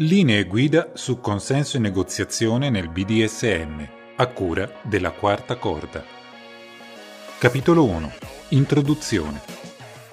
Linee guida su consenso e negoziazione nel BDSM, a cura della quarta corda. Capitolo 1. Introduzione.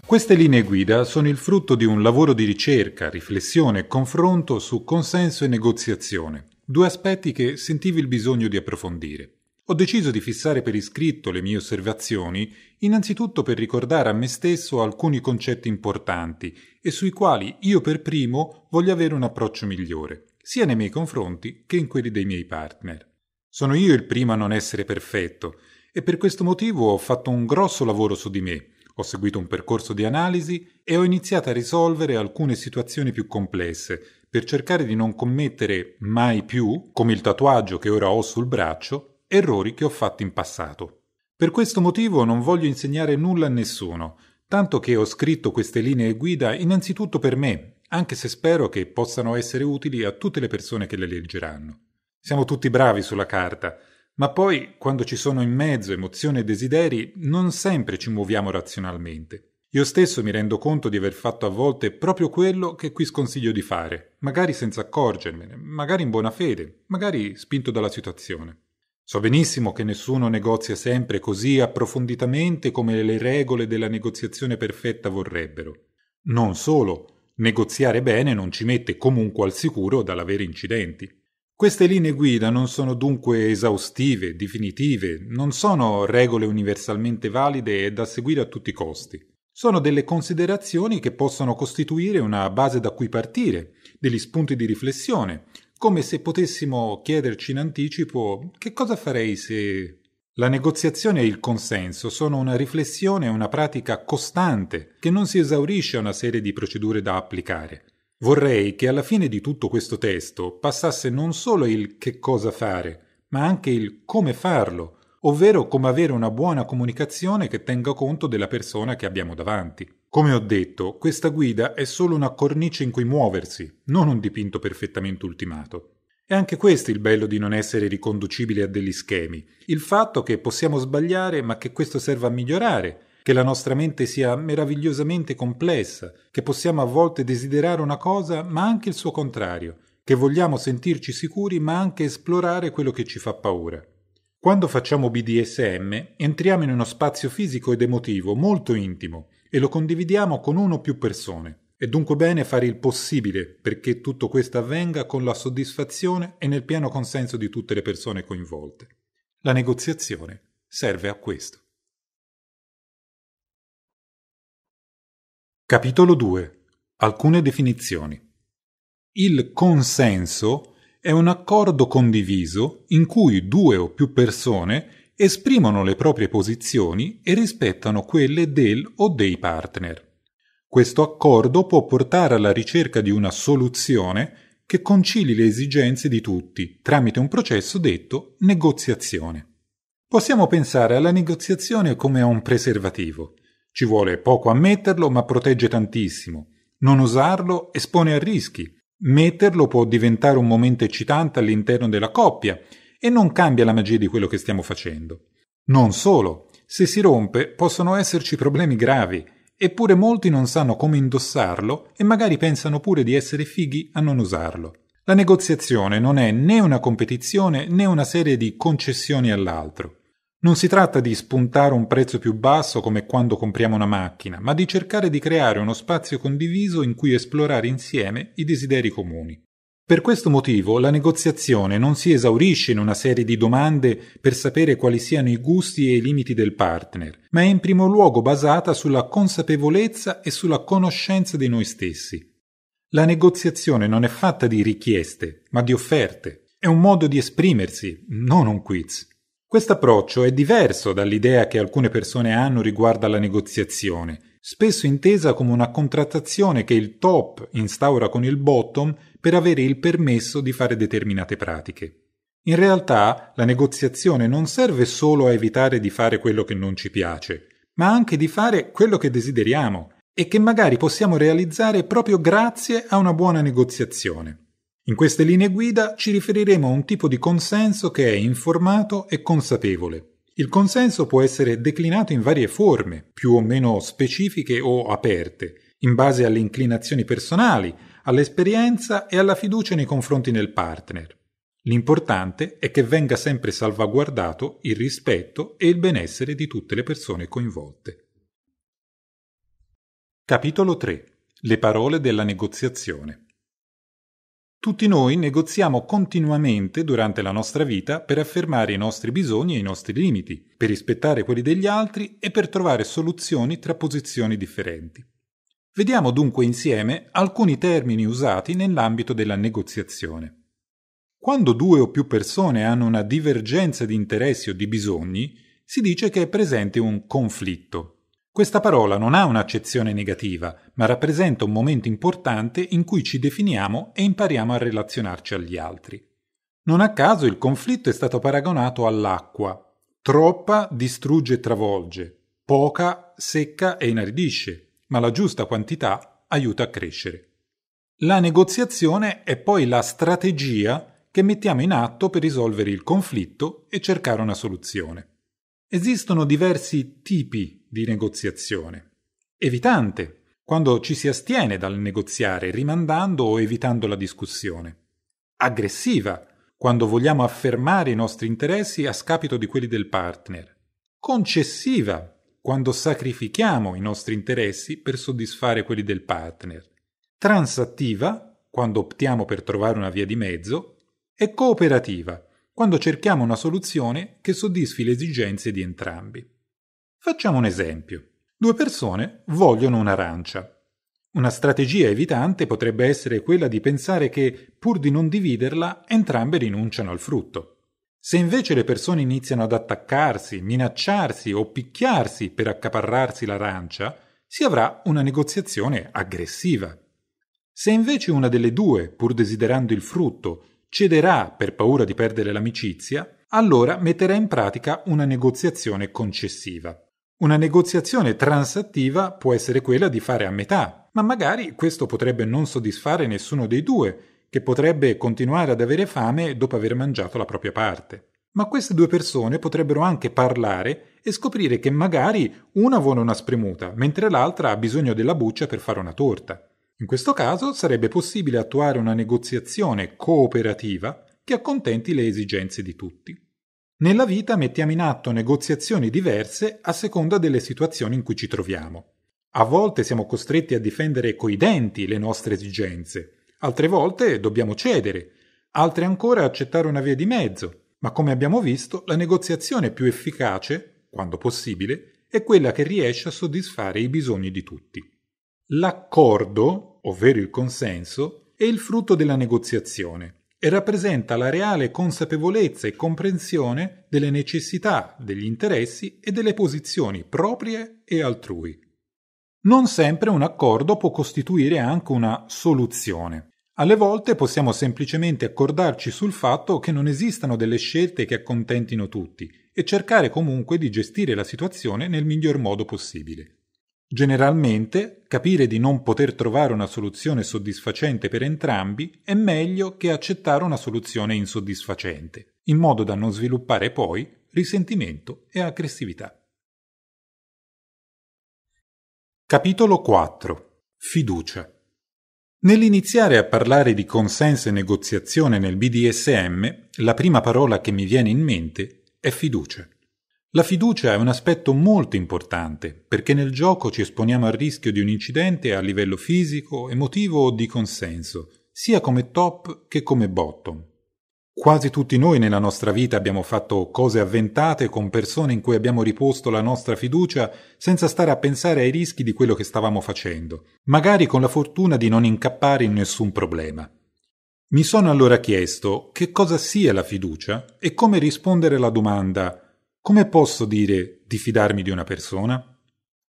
Queste linee guida sono il frutto di un lavoro di ricerca, riflessione e confronto su consenso e negoziazione, due aspetti che sentivi il bisogno di approfondire. Ho deciso di fissare per iscritto le mie osservazioni, innanzitutto per ricordare a me stesso alcuni concetti importanti e sui quali io per primo voglio avere un approccio migliore, sia nei miei confronti che in quelli dei miei partner. Sono io il primo a non essere perfetto e per questo motivo ho fatto un grosso lavoro su di me, ho seguito un percorso di analisi e ho iniziato a risolvere alcune situazioni più complesse per cercare di non commettere mai più, come il tatuaggio che ora ho sul braccio, errori che ho fatto in passato. Per questo motivo non voglio insegnare nulla a nessuno, tanto che ho scritto queste linee guida innanzitutto per me, anche se spero che possano essere utili a tutte le persone che le leggeranno. Siamo tutti bravi sulla carta, ma poi, quando ci sono in mezzo emozioni e desideri, non sempre ci muoviamo razionalmente. Io stesso mi rendo conto di aver fatto a volte proprio quello che qui sconsiglio di fare, magari senza accorgermene, magari in buona fede, magari spinto dalla situazione. So benissimo che nessuno negozia sempre così approfonditamente come le regole della negoziazione perfetta vorrebbero. Non solo, negoziare bene non ci mette comunque al sicuro dall'avere incidenti. Queste linee guida non sono dunque esaustive, definitive, non sono regole universalmente valide e da seguire a tutti i costi. Sono delle considerazioni che possono costituire una base da cui partire, degli spunti di riflessione, come se potessimo chiederci in anticipo che cosa farei se... La negoziazione e il consenso sono una riflessione e una pratica costante che non si esaurisce a una serie di procedure da applicare. Vorrei che alla fine di tutto questo testo passasse non solo il che cosa fare, ma anche il come farlo, ovvero come avere una buona comunicazione che tenga conto della persona che abbiamo davanti. Come ho detto, questa guida è solo una cornice in cui muoversi, non un dipinto perfettamente ultimato. E anche questo è il bello di non essere riconducibile a degli schemi, il fatto che possiamo sbagliare ma che questo serva a migliorare, che la nostra mente sia meravigliosamente complessa, che possiamo a volte desiderare una cosa ma anche il suo contrario, che vogliamo sentirci sicuri ma anche esplorare quello che ci fa paura. Quando facciamo BDSM entriamo in uno spazio fisico ed emotivo molto intimo, e lo condividiamo con uno o più persone. È dunque bene fare il possibile perché tutto questo avvenga con la soddisfazione e nel pieno consenso di tutte le persone coinvolte. La negoziazione serve a questo. Capitolo 2. Alcune definizioni. Il consenso è un accordo condiviso in cui due o più persone esprimono le proprie posizioni e rispettano quelle del o dei partner. Questo accordo può portare alla ricerca di una soluzione che concili le esigenze di tutti tramite un processo detto negoziazione. Possiamo pensare alla negoziazione come a un preservativo. Ci vuole poco a metterlo, ma protegge tantissimo. Non usarlo espone a rischi. Metterlo può diventare un momento eccitante all'interno della coppia e non cambia la magia di quello che stiamo facendo. Non solo, se si rompe possono esserci problemi gravi, eppure molti non sanno come indossarlo e magari pensano pure di essere fighi a non usarlo. La negoziazione non è né una competizione né una serie di concessioni all'altro. Non si tratta di spuntare un prezzo più basso come quando compriamo una macchina, ma di cercare di creare uno spazio condiviso in cui esplorare insieme i desideri comuni. Per questo motivo la negoziazione non si esaurisce in una serie di domande per sapere quali siano i gusti e i limiti del partner, ma è in primo luogo basata sulla consapevolezza e sulla conoscenza di noi stessi. La negoziazione non è fatta di richieste, ma di offerte. È un modo di esprimersi, non un quiz. Questo approccio è diverso dall'idea che alcune persone hanno riguardo alla negoziazione, spesso intesa come una contrattazione che il top instaura con il bottom per avere il permesso di fare determinate pratiche. In realtà la negoziazione non serve solo a evitare di fare quello che non ci piace, ma anche di fare quello che desideriamo e che magari possiamo realizzare proprio grazie a una buona negoziazione. In queste linee guida ci riferiremo a un tipo di consenso che è informato e consapevole. Il consenso può essere declinato in varie forme, più o meno specifiche o aperte, in base alle inclinazioni personali all'esperienza e alla fiducia nei confronti del partner. L'importante è che venga sempre salvaguardato il rispetto e il benessere di tutte le persone coinvolte. Capitolo 3. Le parole della negoziazione. Tutti noi negoziamo continuamente durante la nostra vita per affermare i nostri bisogni e i nostri limiti, per rispettare quelli degli altri e per trovare soluzioni tra posizioni differenti. Vediamo dunque insieme alcuni termini usati nell'ambito della negoziazione. Quando due o più persone hanno una divergenza di interessi o di bisogni, si dice che è presente un conflitto. Questa parola non ha un'accezione negativa, ma rappresenta un momento importante in cui ci definiamo e impariamo a relazionarci agli altri. Non a caso il conflitto è stato paragonato all'acqua. Troppa distrugge e travolge, poca secca e inaridisce, ma la giusta quantità aiuta a crescere. La negoziazione è poi la strategia che mettiamo in atto per risolvere il conflitto e cercare una soluzione. Esistono diversi tipi di negoziazione. Evitante, quando ci si astiene dal negoziare rimandando o evitando la discussione. Aggressiva, quando vogliamo affermare i nostri interessi a scapito di quelli del partner. Concessiva, quando sacrifichiamo i nostri interessi per soddisfare quelli del partner, transattiva, quando optiamo per trovare una via di mezzo, e cooperativa, quando cerchiamo una soluzione che soddisfi le esigenze di entrambi. Facciamo un esempio. Due persone vogliono un'arancia. Una strategia evitante potrebbe essere quella di pensare che, pur di non dividerla, entrambe rinunciano al frutto. Se invece le persone iniziano ad attaccarsi, minacciarsi o picchiarsi per accaparrarsi l'arancia, si avrà una negoziazione aggressiva. Se invece una delle due, pur desiderando il frutto, cederà per paura di perdere l'amicizia, allora metterà in pratica una negoziazione concessiva. Una negoziazione transattiva può essere quella di fare a metà, ma magari questo potrebbe non soddisfare nessuno dei due che potrebbe continuare ad avere fame dopo aver mangiato la propria parte. Ma queste due persone potrebbero anche parlare e scoprire che magari una vuole una spremuta, mentre l'altra ha bisogno della buccia per fare una torta. In questo caso sarebbe possibile attuare una negoziazione cooperativa che accontenti le esigenze di tutti. Nella vita mettiamo in atto negoziazioni diverse a seconda delle situazioni in cui ci troviamo. A volte siamo costretti a difendere coi denti le nostre esigenze, altre volte dobbiamo cedere, altre ancora accettare una via di mezzo, ma come abbiamo visto la negoziazione più efficace, quando possibile, è quella che riesce a soddisfare i bisogni di tutti. L'accordo, ovvero il consenso, è il frutto della negoziazione e rappresenta la reale consapevolezza e comprensione delle necessità, degli interessi e delle posizioni proprie e altrui, non sempre un accordo può costituire anche una soluzione. Alle volte possiamo semplicemente accordarci sul fatto che non esistano delle scelte che accontentino tutti e cercare comunque di gestire la situazione nel miglior modo possibile. Generalmente, capire di non poter trovare una soluzione soddisfacente per entrambi è meglio che accettare una soluzione insoddisfacente, in modo da non sviluppare poi risentimento e aggressività. Capitolo 4 Fiducia Nell'iniziare a parlare di consenso e negoziazione nel BDSM, la prima parola che mi viene in mente è fiducia. La fiducia è un aspetto molto importante perché nel gioco ci esponiamo al rischio di un incidente a livello fisico, emotivo o di consenso, sia come top che come bottom. Quasi tutti noi nella nostra vita abbiamo fatto cose avventate con persone in cui abbiamo riposto la nostra fiducia senza stare a pensare ai rischi di quello che stavamo facendo, magari con la fortuna di non incappare in nessun problema. Mi sono allora chiesto che cosa sia la fiducia e come rispondere alla domanda come posso dire di fidarmi di una persona?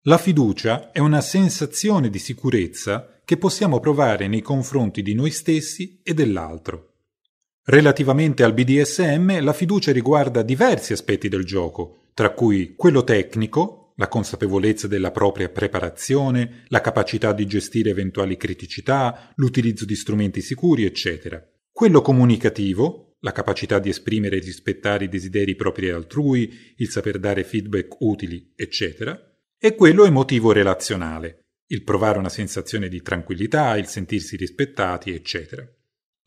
La fiducia è una sensazione di sicurezza che possiamo provare nei confronti di noi stessi e dell'altro. Relativamente al BDSM, la fiducia riguarda diversi aspetti del gioco, tra cui quello tecnico, la consapevolezza della propria preparazione, la capacità di gestire eventuali criticità, l'utilizzo di strumenti sicuri, eccetera. Quello comunicativo, la capacità di esprimere e rispettare i desideri propri e altrui, il saper dare feedback utili, eccetera. E quello emotivo relazionale, il provare una sensazione di tranquillità, il sentirsi rispettati, eccetera.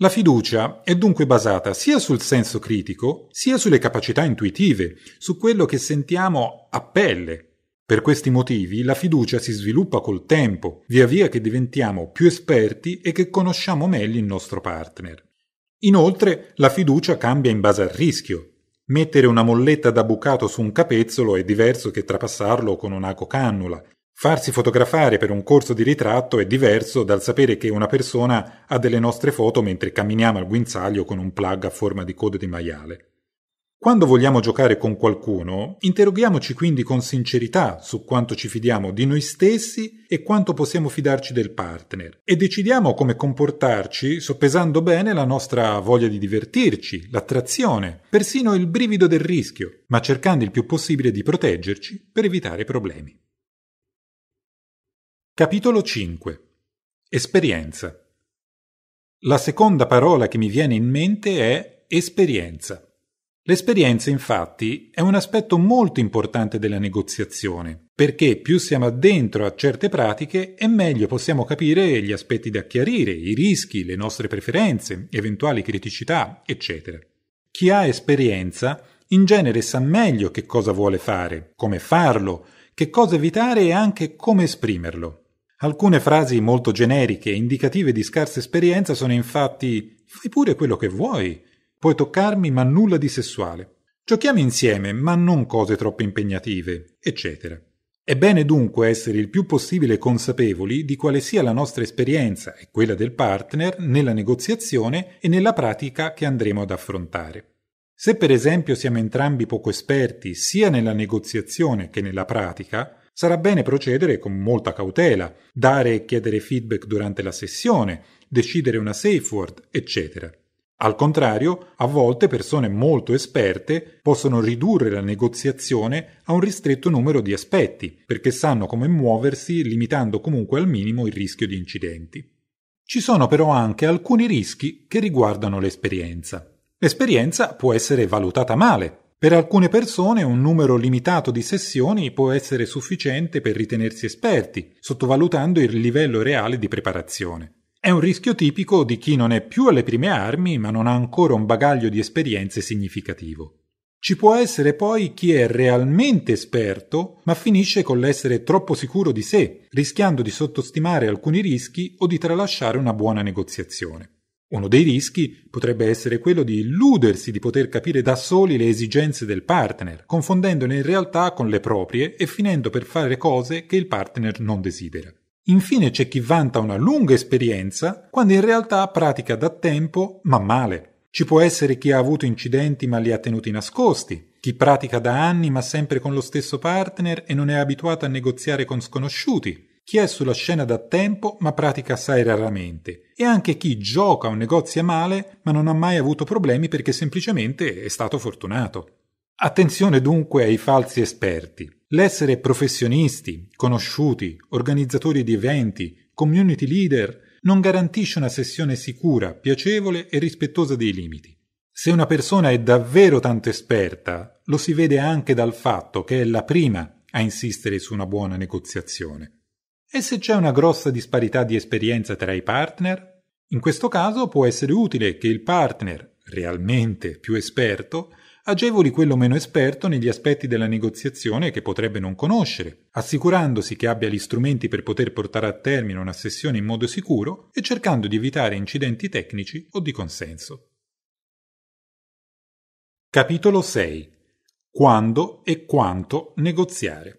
La fiducia è dunque basata sia sul senso critico, sia sulle capacità intuitive, su quello che sentiamo a pelle. Per questi motivi la fiducia si sviluppa col tempo, via via che diventiamo più esperti e che conosciamo meglio il nostro partner. Inoltre la fiducia cambia in base al rischio. Mettere una molletta da bucato su un capezzolo è diverso che trapassarlo con una cannula, Farsi fotografare per un corso di ritratto è diverso dal sapere che una persona ha delle nostre foto mentre camminiamo al guinzaglio con un plug a forma di coda di maiale. Quando vogliamo giocare con qualcuno, interroghiamoci quindi con sincerità su quanto ci fidiamo di noi stessi e quanto possiamo fidarci del partner e decidiamo come comportarci soppesando bene la nostra voglia di divertirci, l'attrazione, persino il brivido del rischio, ma cercando il più possibile di proteggerci per evitare problemi. Capitolo 5 Esperienza La seconda parola che mi viene in mente è esperienza. L'esperienza infatti è un aspetto molto importante della negoziazione, perché più siamo addentro a certe pratiche e meglio possiamo capire gli aspetti da chiarire, i rischi, le nostre preferenze, eventuali criticità, eccetera. Chi ha esperienza in genere sa meglio che cosa vuole fare, come farlo, che cosa evitare e anche come esprimerlo. Alcune frasi molto generiche, e indicative di scarsa esperienza, sono infatti fai pure quello che vuoi, puoi toccarmi ma nulla di sessuale, giochiamo insieme ma non cose troppo impegnative, eccetera. È bene dunque essere il più possibile consapevoli di quale sia la nostra esperienza e quella del partner nella negoziazione e nella pratica che andremo ad affrontare. Se per esempio siamo entrambi poco esperti sia nella negoziazione che nella pratica, Sarà bene procedere con molta cautela, dare e chiedere feedback durante la sessione, decidere una safe word, eccetera. Al contrario, a volte persone molto esperte possono ridurre la negoziazione a un ristretto numero di aspetti, perché sanno come muoversi limitando comunque al minimo il rischio di incidenti. Ci sono però anche alcuni rischi che riguardano l'esperienza. L'esperienza può essere valutata male, per alcune persone un numero limitato di sessioni può essere sufficiente per ritenersi esperti, sottovalutando il livello reale di preparazione. È un rischio tipico di chi non è più alle prime armi ma non ha ancora un bagaglio di esperienze significativo. Ci può essere poi chi è realmente esperto ma finisce con l'essere troppo sicuro di sé, rischiando di sottostimare alcuni rischi o di tralasciare una buona negoziazione. Uno dei rischi potrebbe essere quello di illudersi di poter capire da soli le esigenze del partner, confondendone in realtà con le proprie e finendo per fare cose che il partner non desidera. Infine c'è chi vanta una lunga esperienza quando in realtà pratica da tempo ma male. Ci può essere chi ha avuto incidenti ma li ha tenuti nascosti, chi pratica da anni ma sempre con lo stesso partner e non è abituato a negoziare con sconosciuti, chi è sulla scena da tempo ma pratica assai raramente, e anche chi gioca o negozia male ma non ha mai avuto problemi perché semplicemente è stato fortunato. Attenzione dunque ai falsi esperti. L'essere professionisti, conosciuti, organizzatori di eventi, community leader, non garantisce una sessione sicura, piacevole e rispettosa dei limiti. Se una persona è davvero tanto esperta, lo si vede anche dal fatto che è la prima a insistere su una buona negoziazione. E se c'è una grossa disparità di esperienza tra i partner? In questo caso può essere utile che il partner, realmente più esperto, agevoli quello meno esperto negli aspetti della negoziazione che potrebbe non conoscere, assicurandosi che abbia gli strumenti per poter portare a termine una sessione in modo sicuro e cercando di evitare incidenti tecnici o di consenso. Capitolo 6. Quando e quanto negoziare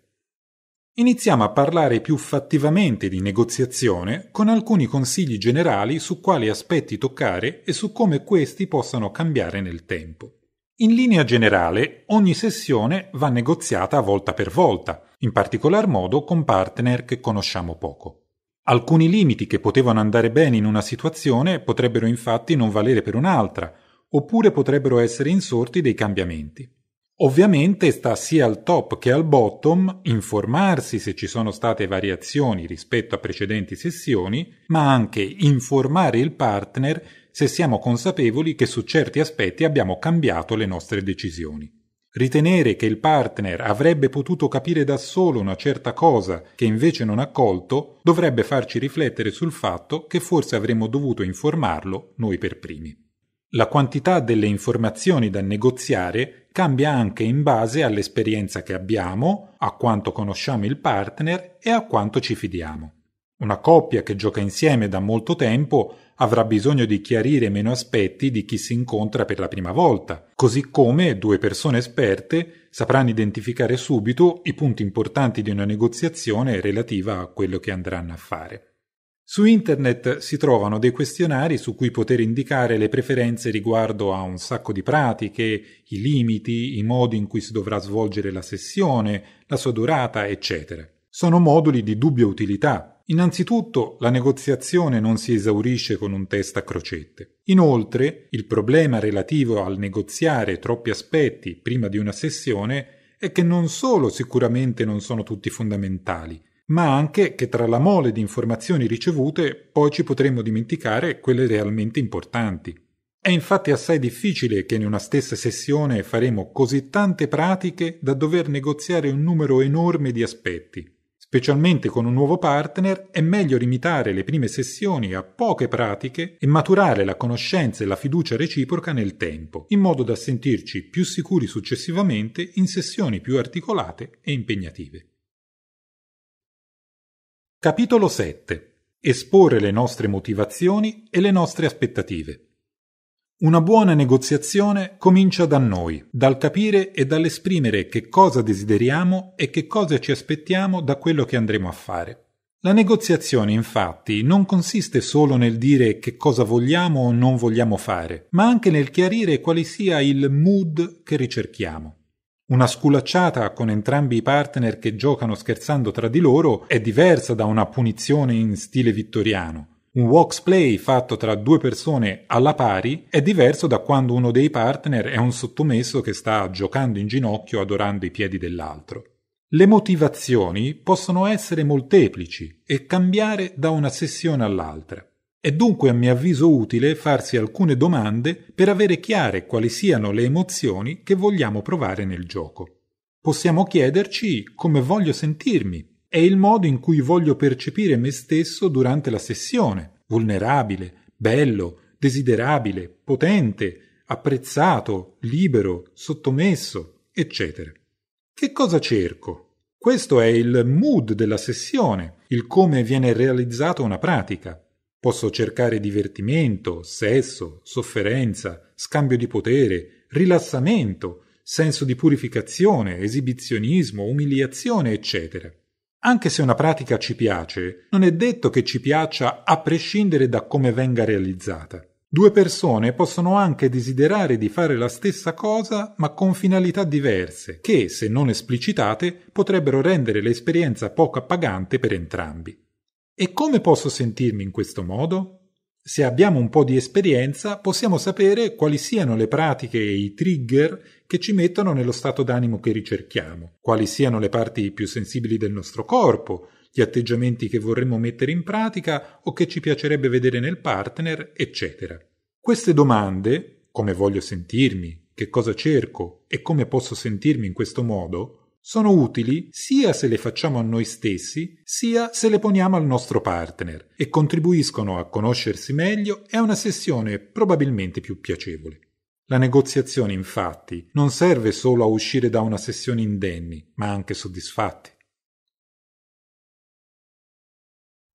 iniziamo a parlare più fattivamente di negoziazione con alcuni consigli generali su quali aspetti toccare e su come questi possano cambiare nel tempo. In linea generale, ogni sessione va negoziata volta per volta, in particolar modo con partner che conosciamo poco. Alcuni limiti che potevano andare bene in una situazione potrebbero infatti non valere per un'altra, oppure potrebbero essere insorti dei cambiamenti. Ovviamente sta sia al top che al bottom informarsi se ci sono state variazioni rispetto a precedenti sessioni, ma anche informare il partner se siamo consapevoli che su certi aspetti abbiamo cambiato le nostre decisioni. Ritenere che il partner avrebbe potuto capire da solo una certa cosa che invece non ha colto dovrebbe farci riflettere sul fatto che forse avremmo dovuto informarlo noi per primi. La quantità delle informazioni da negoziare cambia anche in base all'esperienza che abbiamo, a quanto conosciamo il partner e a quanto ci fidiamo. Una coppia che gioca insieme da molto tempo avrà bisogno di chiarire meno aspetti di chi si incontra per la prima volta, così come due persone esperte sapranno identificare subito i punti importanti di una negoziazione relativa a quello che andranno a fare. Su internet si trovano dei questionari su cui poter indicare le preferenze riguardo a un sacco di pratiche, i limiti, i modi in cui si dovrà svolgere la sessione, la sua durata, eccetera. Sono moduli di dubbia utilità, Innanzitutto, la negoziazione non si esaurisce con un test a crocette. Inoltre, il problema relativo al negoziare troppi aspetti prima di una sessione è che non solo sicuramente non sono tutti fondamentali, ma anche che tra la mole di informazioni ricevute poi ci potremmo dimenticare quelle realmente importanti. È infatti assai difficile che in una stessa sessione faremo così tante pratiche da dover negoziare un numero enorme di aspetti. Specialmente con un nuovo partner è meglio limitare le prime sessioni a poche pratiche e maturare la conoscenza e la fiducia reciproca nel tempo, in modo da sentirci più sicuri successivamente in sessioni più articolate e impegnative. Capitolo 7. Esporre le nostre motivazioni e le nostre aspettative. Una buona negoziazione comincia da noi, dal capire e dall'esprimere che cosa desideriamo e che cosa ci aspettiamo da quello che andremo a fare. La negoziazione infatti non consiste solo nel dire che cosa vogliamo o non vogliamo fare, ma anche nel chiarire quale sia il mood che ricerchiamo. Una sculacciata con entrambi i partner che giocano scherzando tra di loro è diversa da una punizione in stile vittoriano. Un walks play fatto tra due persone alla pari è diverso da quando uno dei partner è un sottomesso che sta giocando in ginocchio adorando i piedi dell'altro. Le motivazioni possono essere molteplici e cambiare da una sessione all'altra. È dunque a mio avviso utile farsi alcune domande per avere chiare quali siano le emozioni che vogliamo provare nel gioco. Possiamo chiederci come voglio sentirmi e il modo in cui voglio percepire me stesso durante la sessione, vulnerabile, bello, desiderabile, potente, apprezzato, libero, sottomesso, eccetera. Che cosa cerco? Questo è il mood della sessione, il come viene realizzata una pratica. Posso cercare divertimento, sesso, sofferenza, scambio di potere, rilassamento, senso di purificazione, esibizionismo, umiliazione, eccetera. Anche se una pratica ci piace, non è detto che ci piaccia a prescindere da come venga realizzata. Due persone possono anche desiderare di fare la stessa cosa ma con finalità diverse, che, se non esplicitate, potrebbero rendere l'esperienza poco appagante per entrambi. E come posso sentirmi in questo modo? Se abbiamo un po' di esperienza possiamo sapere quali siano le pratiche e i trigger che ci mettono nello stato d'animo che ricerchiamo, quali siano le parti più sensibili del nostro corpo, gli atteggiamenti che vorremmo mettere in pratica o che ci piacerebbe vedere nel partner, eccetera. Queste domande, come voglio sentirmi, che cosa cerco e come posso sentirmi in questo modo, sono utili sia se le facciamo a noi stessi, sia se le poniamo al nostro partner e contribuiscono a conoscersi meglio e a una sessione probabilmente più piacevole. La negoziazione, infatti, non serve solo a uscire da una sessione indenni, ma anche soddisfatti.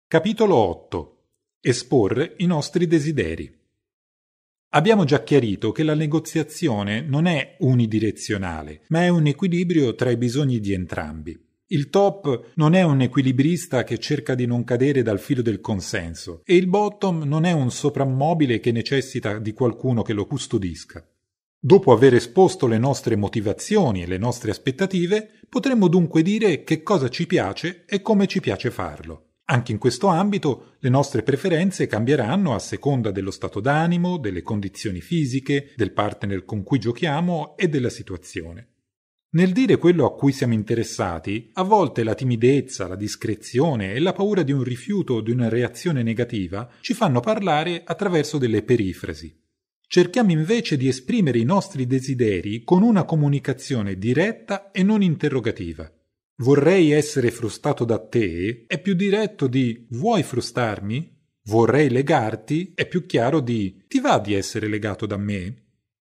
Capitolo 8. Esporre i nostri desideri. Abbiamo già chiarito che la negoziazione non è unidirezionale, ma è un equilibrio tra i bisogni di entrambi. Il top non è un equilibrista che cerca di non cadere dal filo del consenso e il bottom non è un soprammobile che necessita di qualcuno che lo custodisca. Dopo aver esposto le nostre motivazioni e le nostre aspettative, potremmo dunque dire che cosa ci piace e come ci piace farlo. Anche in questo ambito le nostre preferenze cambieranno a seconda dello stato d'animo, delle condizioni fisiche, del partner con cui giochiamo e della situazione. Nel dire quello a cui siamo interessati, a volte la timidezza, la discrezione e la paura di un rifiuto o di una reazione negativa ci fanno parlare attraverso delle perifrasi. Cerchiamo invece di esprimere i nostri desideri con una comunicazione diretta e non interrogativa. Vorrei essere frustato da te è più diretto di vuoi frustarmi? Vorrei legarti è più chiaro di ti va di essere legato da me?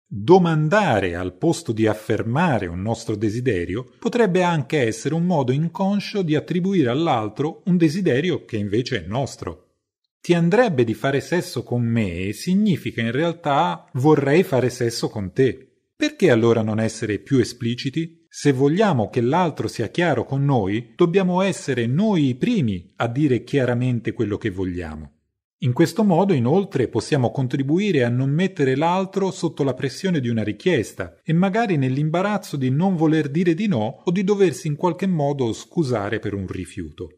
Domandare al posto di affermare un nostro desiderio potrebbe anche essere un modo inconscio di attribuire all'altro un desiderio che invece è nostro. Ti andrebbe di fare sesso con me significa in realtà vorrei fare sesso con te. Perché allora non essere più espliciti? Se vogliamo che l'altro sia chiaro con noi, dobbiamo essere noi i primi a dire chiaramente quello che vogliamo. In questo modo, inoltre, possiamo contribuire a non mettere l'altro sotto la pressione di una richiesta e magari nell'imbarazzo di non voler dire di no o di doversi in qualche modo scusare per un rifiuto.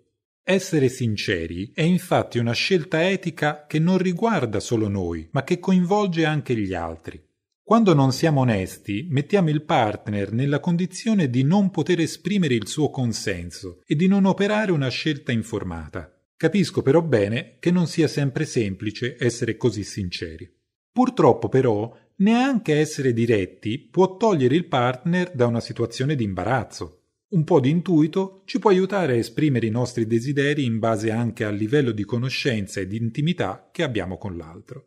Essere sinceri è infatti una scelta etica che non riguarda solo noi, ma che coinvolge anche gli altri. Quando non siamo onesti, mettiamo il partner nella condizione di non poter esprimere il suo consenso e di non operare una scelta informata. Capisco però bene che non sia sempre semplice essere così sinceri. Purtroppo però neanche essere diretti può togliere il partner da una situazione di imbarazzo. Un po' di intuito ci può aiutare a esprimere i nostri desideri in base anche al livello di conoscenza e di intimità che abbiamo con l'altro.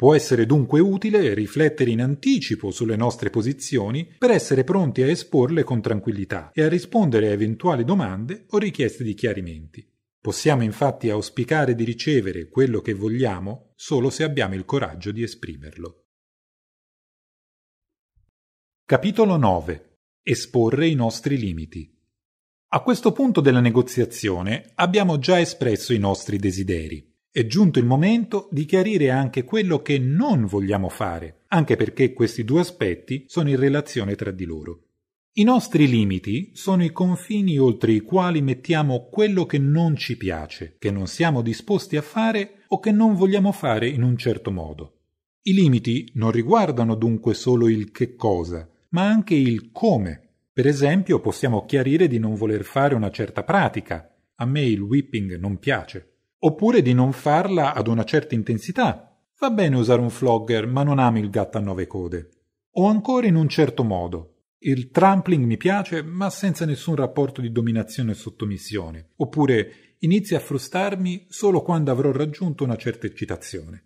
Può essere dunque utile riflettere in anticipo sulle nostre posizioni per essere pronti a esporle con tranquillità e a rispondere a eventuali domande o richieste di chiarimenti. Possiamo infatti auspicare di ricevere quello che vogliamo solo se abbiamo il coraggio di esprimerlo. Capitolo 9. Esporre i nostri limiti. A questo punto della negoziazione abbiamo già espresso i nostri desideri. È giunto il momento di chiarire anche quello che non vogliamo fare, anche perché questi due aspetti sono in relazione tra di loro. I nostri limiti sono i confini oltre i quali mettiamo quello che non ci piace, che non siamo disposti a fare o che non vogliamo fare in un certo modo. I limiti non riguardano dunque solo il che cosa, ma anche il come. Per esempio possiamo chiarire di non voler fare una certa pratica. A me il whipping non piace. Oppure di non farla ad una certa intensità. Va bene usare un flogger, ma non ami il gatto a nove code. O ancora in un certo modo. Il trampling mi piace, ma senza nessun rapporto di dominazione e sottomissione. Oppure inizia a frustarmi solo quando avrò raggiunto una certa eccitazione.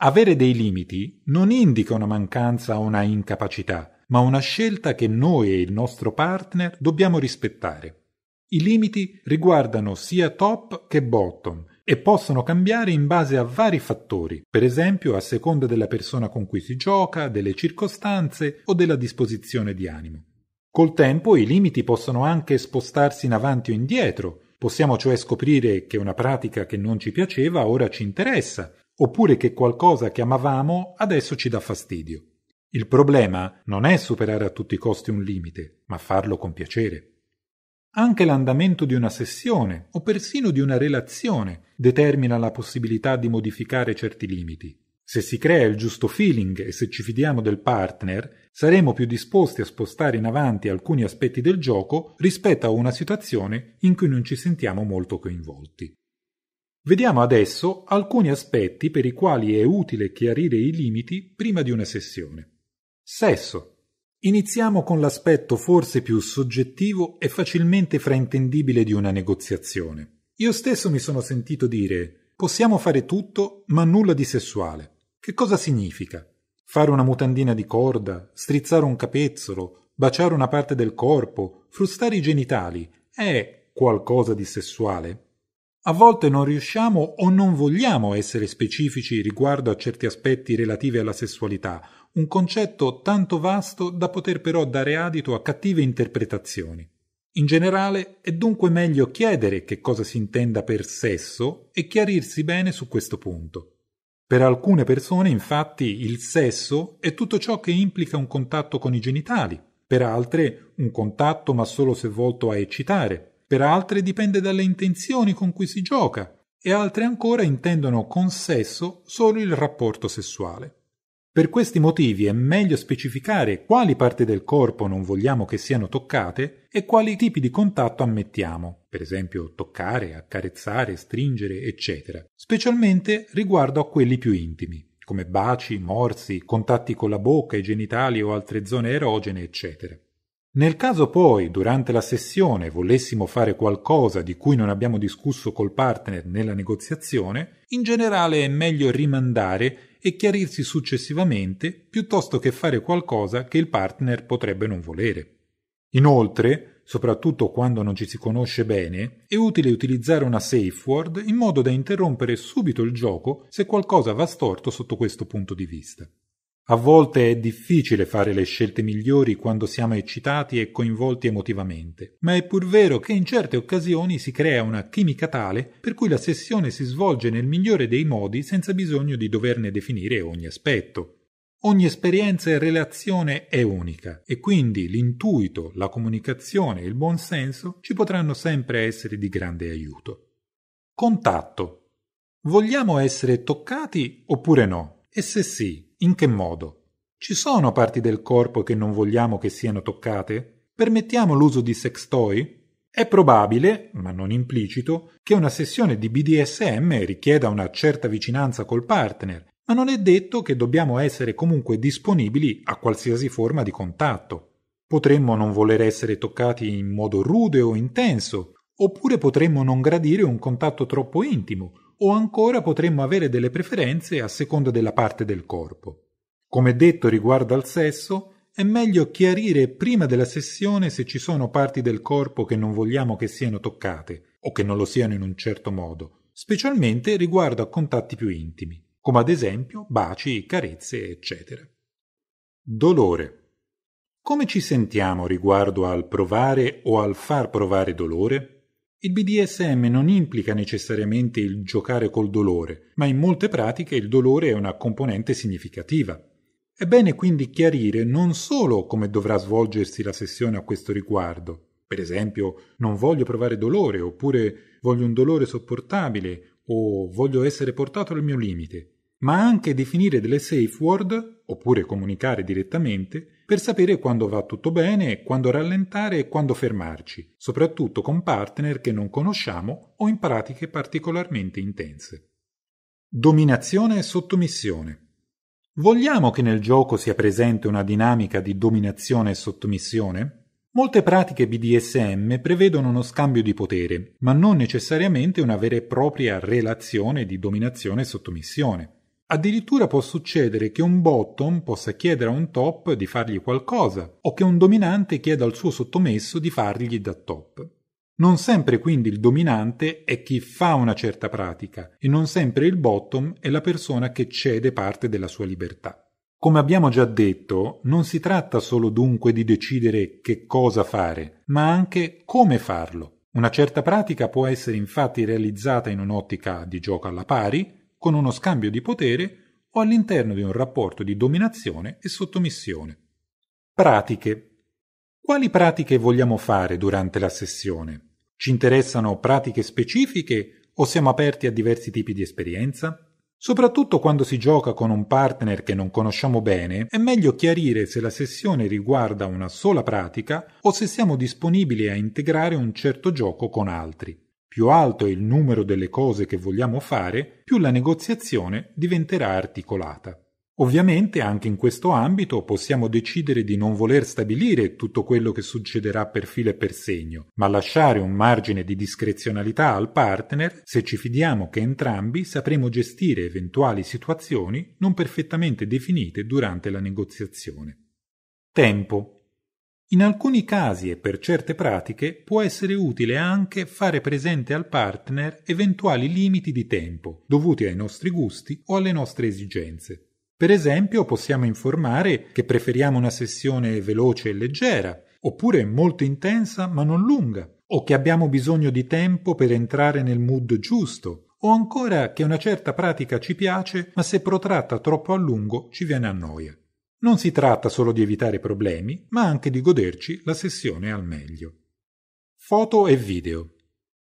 Avere dei limiti non indica una mancanza o una incapacità, ma una scelta che noi e il nostro partner dobbiamo rispettare. I limiti riguardano sia top che bottom, e possono cambiare in base a vari fattori, per esempio a seconda della persona con cui si gioca, delle circostanze o della disposizione di animo. Col tempo i limiti possono anche spostarsi in avanti o indietro, possiamo cioè scoprire che una pratica che non ci piaceva ora ci interessa, oppure che qualcosa che amavamo adesso ci dà fastidio. Il problema non è superare a tutti i costi un limite, ma farlo con piacere. Anche l'andamento di una sessione o persino di una relazione determina la possibilità di modificare certi limiti. Se si crea il giusto feeling e se ci fidiamo del partner, saremo più disposti a spostare in avanti alcuni aspetti del gioco rispetto a una situazione in cui non ci sentiamo molto coinvolti. Vediamo adesso alcuni aspetti per i quali è utile chiarire i limiti prima di una sessione. Sesso. Iniziamo con l'aspetto forse più soggettivo e facilmente fraintendibile di una negoziazione. Io stesso mi sono sentito dire possiamo fare tutto ma nulla di sessuale. Che cosa significa? Fare una mutandina di corda, strizzare un capezzolo, baciare una parte del corpo, frustare i genitali, è qualcosa di sessuale? A volte non riusciamo o non vogliamo essere specifici riguardo a certi aspetti relativi alla sessualità, un concetto tanto vasto da poter però dare adito a cattive interpretazioni. In generale è dunque meglio chiedere che cosa si intenda per sesso e chiarirsi bene su questo punto. Per alcune persone infatti il sesso è tutto ciò che implica un contatto con i genitali, per altre un contatto ma solo se volto a eccitare, per altre dipende dalle intenzioni con cui si gioca e altre ancora intendono con sesso solo il rapporto sessuale. Per questi motivi è meglio specificare quali parti del corpo non vogliamo che siano toccate e quali tipi di contatto ammettiamo, per esempio toccare, accarezzare, stringere, eccetera, specialmente riguardo a quelli più intimi, come baci, morsi, contatti con la bocca, i genitali o altre zone erogene, eccetera. Nel caso poi, durante la sessione, volessimo fare qualcosa di cui non abbiamo discusso col partner nella negoziazione, in generale è meglio rimandare e chiarirsi successivamente piuttosto che fare qualcosa che il partner potrebbe non volere. Inoltre, soprattutto quando non ci si conosce bene, è utile utilizzare una safe word in modo da interrompere subito il gioco se qualcosa va storto sotto questo punto di vista. A volte è difficile fare le scelte migliori quando siamo eccitati e coinvolti emotivamente, ma è pur vero che in certe occasioni si crea una chimica tale per cui la sessione si svolge nel migliore dei modi senza bisogno di doverne definire ogni aspetto. Ogni esperienza e relazione è unica e quindi l'intuito, la comunicazione e il buon senso ci potranno sempre essere di grande aiuto. Contatto. Vogliamo essere toccati oppure no? E se sì, in che modo? Ci sono parti del corpo che non vogliamo che siano toccate? Permettiamo l'uso di sex toy? È probabile, ma non implicito, che una sessione di BDSM richieda una certa vicinanza col partner, ma non è detto che dobbiamo essere comunque disponibili a qualsiasi forma di contatto. Potremmo non voler essere toccati in modo rude o intenso, oppure potremmo non gradire un contatto troppo intimo, o ancora potremmo avere delle preferenze a seconda della parte del corpo. Come detto riguardo al sesso, è meglio chiarire prima della sessione se ci sono parti del corpo che non vogliamo che siano toccate o che non lo siano in un certo modo, specialmente riguardo a contatti più intimi, come ad esempio baci, carezze, eccetera. Dolore. Come ci sentiamo riguardo al provare o al far provare dolore? Il BDSM non implica necessariamente il giocare col dolore, ma in molte pratiche il dolore è una componente significativa. È bene quindi chiarire non solo come dovrà svolgersi la sessione a questo riguardo, per esempio non voglio provare dolore oppure voglio un dolore sopportabile o voglio essere portato al mio limite, ma anche definire delle safe word oppure comunicare direttamente per sapere quando va tutto bene, quando rallentare e quando fermarci, soprattutto con partner che non conosciamo o in pratiche particolarmente intense. Dominazione e sottomissione. Vogliamo che nel gioco sia presente una dinamica di dominazione e sottomissione? Molte pratiche BDSM prevedono uno scambio di potere, ma non necessariamente una vera e propria relazione di dominazione e sottomissione. Addirittura può succedere che un bottom possa chiedere a un top di fargli qualcosa o che un dominante chieda al suo sottomesso di fargli da top. Non sempre quindi il dominante è chi fa una certa pratica e non sempre il bottom è la persona che cede parte della sua libertà. Come abbiamo già detto, non si tratta solo dunque di decidere che cosa fare, ma anche come farlo. Una certa pratica può essere infatti realizzata in un'ottica di gioco alla pari, con uno scambio di potere o all'interno di un rapporto di dominazione e sottomissione. Pratiche. Quali pratiche vogliamo fare durante la sessione? Ci interessano pratiche specifiche o siamo aperti a diversi tipi di esperienza? Soprattutto quando si gioca con un partner che non conosciamo bene, è meglio chiarire se la sessione riguarda una sola pratica o se siamo disponibili a integrare un certo gioco con altri. Più alto è il numero delle cose che vogliamo fare, più la negoziazione diventerà articolata. Ovviamente anche in questo ambito possiamo decidere di non voler stabilire tutto quello che succederà per filo e per segno, ma lasciare un margine di discrezionalità al partner se ci fidiamo che entrambi sapremo gestire eventuali situazioni non perfettamente definite durante la negoziazione. Tempo in alcuni casi e per certe pratiche può essere utile anche fare presente al partner eventuali limiti di tempo dovuti ai nostri gusti o alle nostre esigenze. Per esempio possiamo informare che preferiamo una sessione veloce e leggera, oppure molto intensa ma non lunga, o che abbiamo bisogno di tempo per entrare nel mood giusto, o ancora che una certa pratica ci piace ma se protratta troppo a lungo ci viene a noia. Non si tratta solo di evitare problemi, ma anche di goderci la sessione al meglio. Foto e video.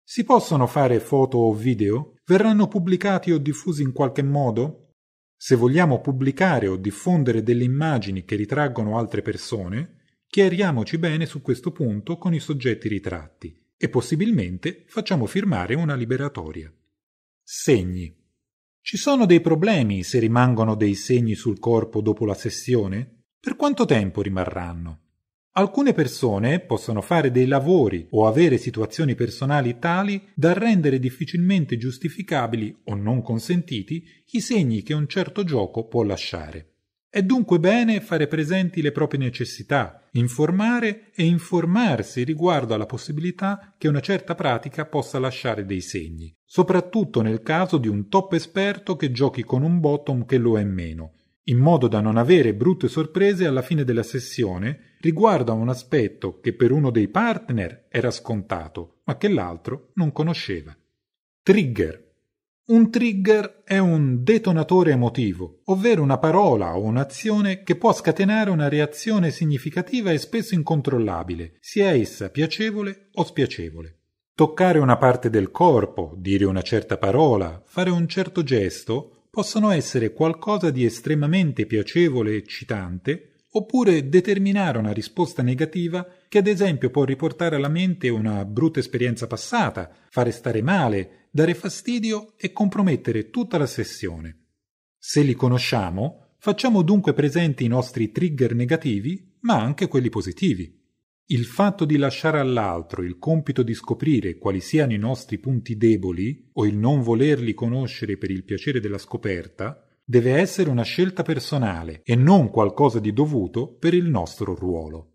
Si possono fare foto o video? Verranno pubblicati o diffusi in qualche modo? Se vogliamo pubblicare o diffondere delle immagini che ritraggono altre persone, chiariamoci bene su questo punto con i soggetti ritratti e possibilmente facciamo firmare una liberatoria. Segni. Ci sono dei problemi se rimangono dei segni sul corpo dopo la sessione? Per quanto tempo rimarranno? Alcune persone possono fare dei lavori o avere situazioni personali tali da rendere difficilmente giustificabili o non consentiti i segni che un certo gioco può lasciare. È dunque bene fare presenti le proprie necessità, informare e informarsi riguardo alla possibilità che una certa pratica possa lasciare dei segni, soprattutto nel caso di un top esperto che giochi con un bottom che lo è meno, in modo da non avere brutte sorprese alla fine della sessione riguardo a un aspetto che per uno dei partner era scontato, ma che l'altro non conosceva. Trigger un trigger è un detonatore emotivo, ovvero una parola o un'azione che può scatenare una reazione significativa e spesso incontrollabile, sia essa piacevole o spiacevole. Toccare una parte del corpo, dire una certa parola, fare un certo gesto possono essere qualcosa di estremamente piacevole e eccitante, oppure determinare una risposta negativa che ad esempio può riportare alla mente una brutta esperienza passata, fare stare male, dare fastidio e compromettere tutta la sessione. Se li conosciamo, facciamo dunque presenti i nostri trigger negativi, ma anche quelli positivi. Il fatto di lasciare all'altro il compito di scoprire quali siano i nostri punti deboli o il non volerli conoscere per il piacere della scoperta deve essere una scelta personale e non qualcosa di dovuto per il nostro ruolo.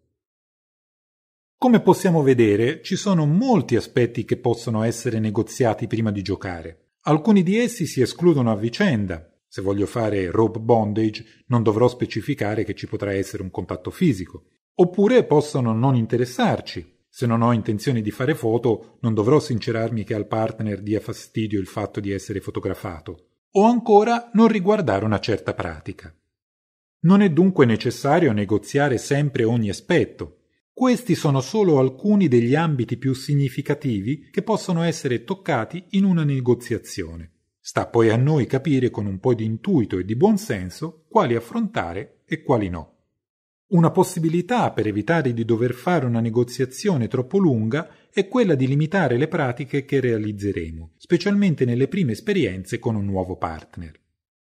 Come possiamo vedere, ci sono molti aspetti che possono essere negoziati prima di giocare. Alcuni di essi si escludono a vicenda. Se voglio fare rope bondage, non dovrò specificare che ci potrà essere un contatto fisico. Oppure possono non interessarci. Se non ho intenzione di fare foto, non dovrò sincerarmi che al partner dia fastidio il fatto di essere fotografato. O ancora non riguardare una certa pratica. Non è dunque necessario negoziare sempre ogni aspetto, questi sono solo alcuni degli ambiti più significativi che possono essere toccati in una negoziazione. Sta poi a noi capire con un po' di intuito e di buon senso quali affrontare e quali no. Una possibilità per evitare di dover fare una negoziazione troppo lunga è quella di limitare le pratiche che realizzeremo, specialmente nelle prime esperienze con un nuovo partner.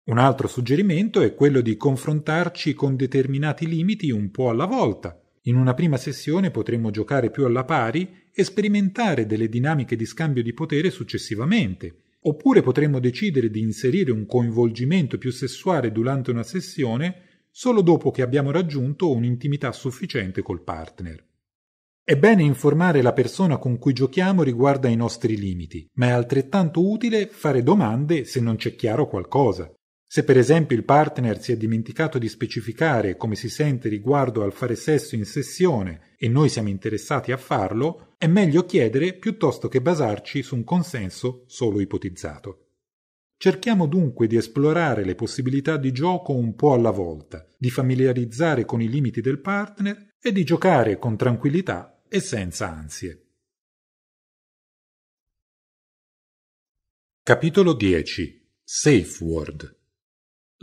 Un altro suggerimento è quello di confrontarci con determinati limiti un po' alla volta, in una prima sessione potremmo giocare più alla pari e sperimentare delle dinamiche di scambio di potere successivamente, oppure potremmo decidere di inserire un coinvolgimento più sessuale durante una sessione solo dopo che abbiamo raggiunto un'intimità sufficiente col partner. È bene informare la persona con cui giochiamo riguardo ai nostri limiti, ma è altrettanto utile fare domande se non c'è chiaro qualcosa. Se per esempio il partner si è dimenticato di specificare come si sente riguardo al fare sesso in sessione e noi siamo interessati a farlo, è meglio chiedere piuttosto che basarci su un consenso solo ipotizzato. Cerchiamo dunque di esplorare le possibilità di gioco un po' alla volta, di familiarizzare con i limiti del partner e di giocare con tranquillità e senza ansie. Capitolo 10 Safe Word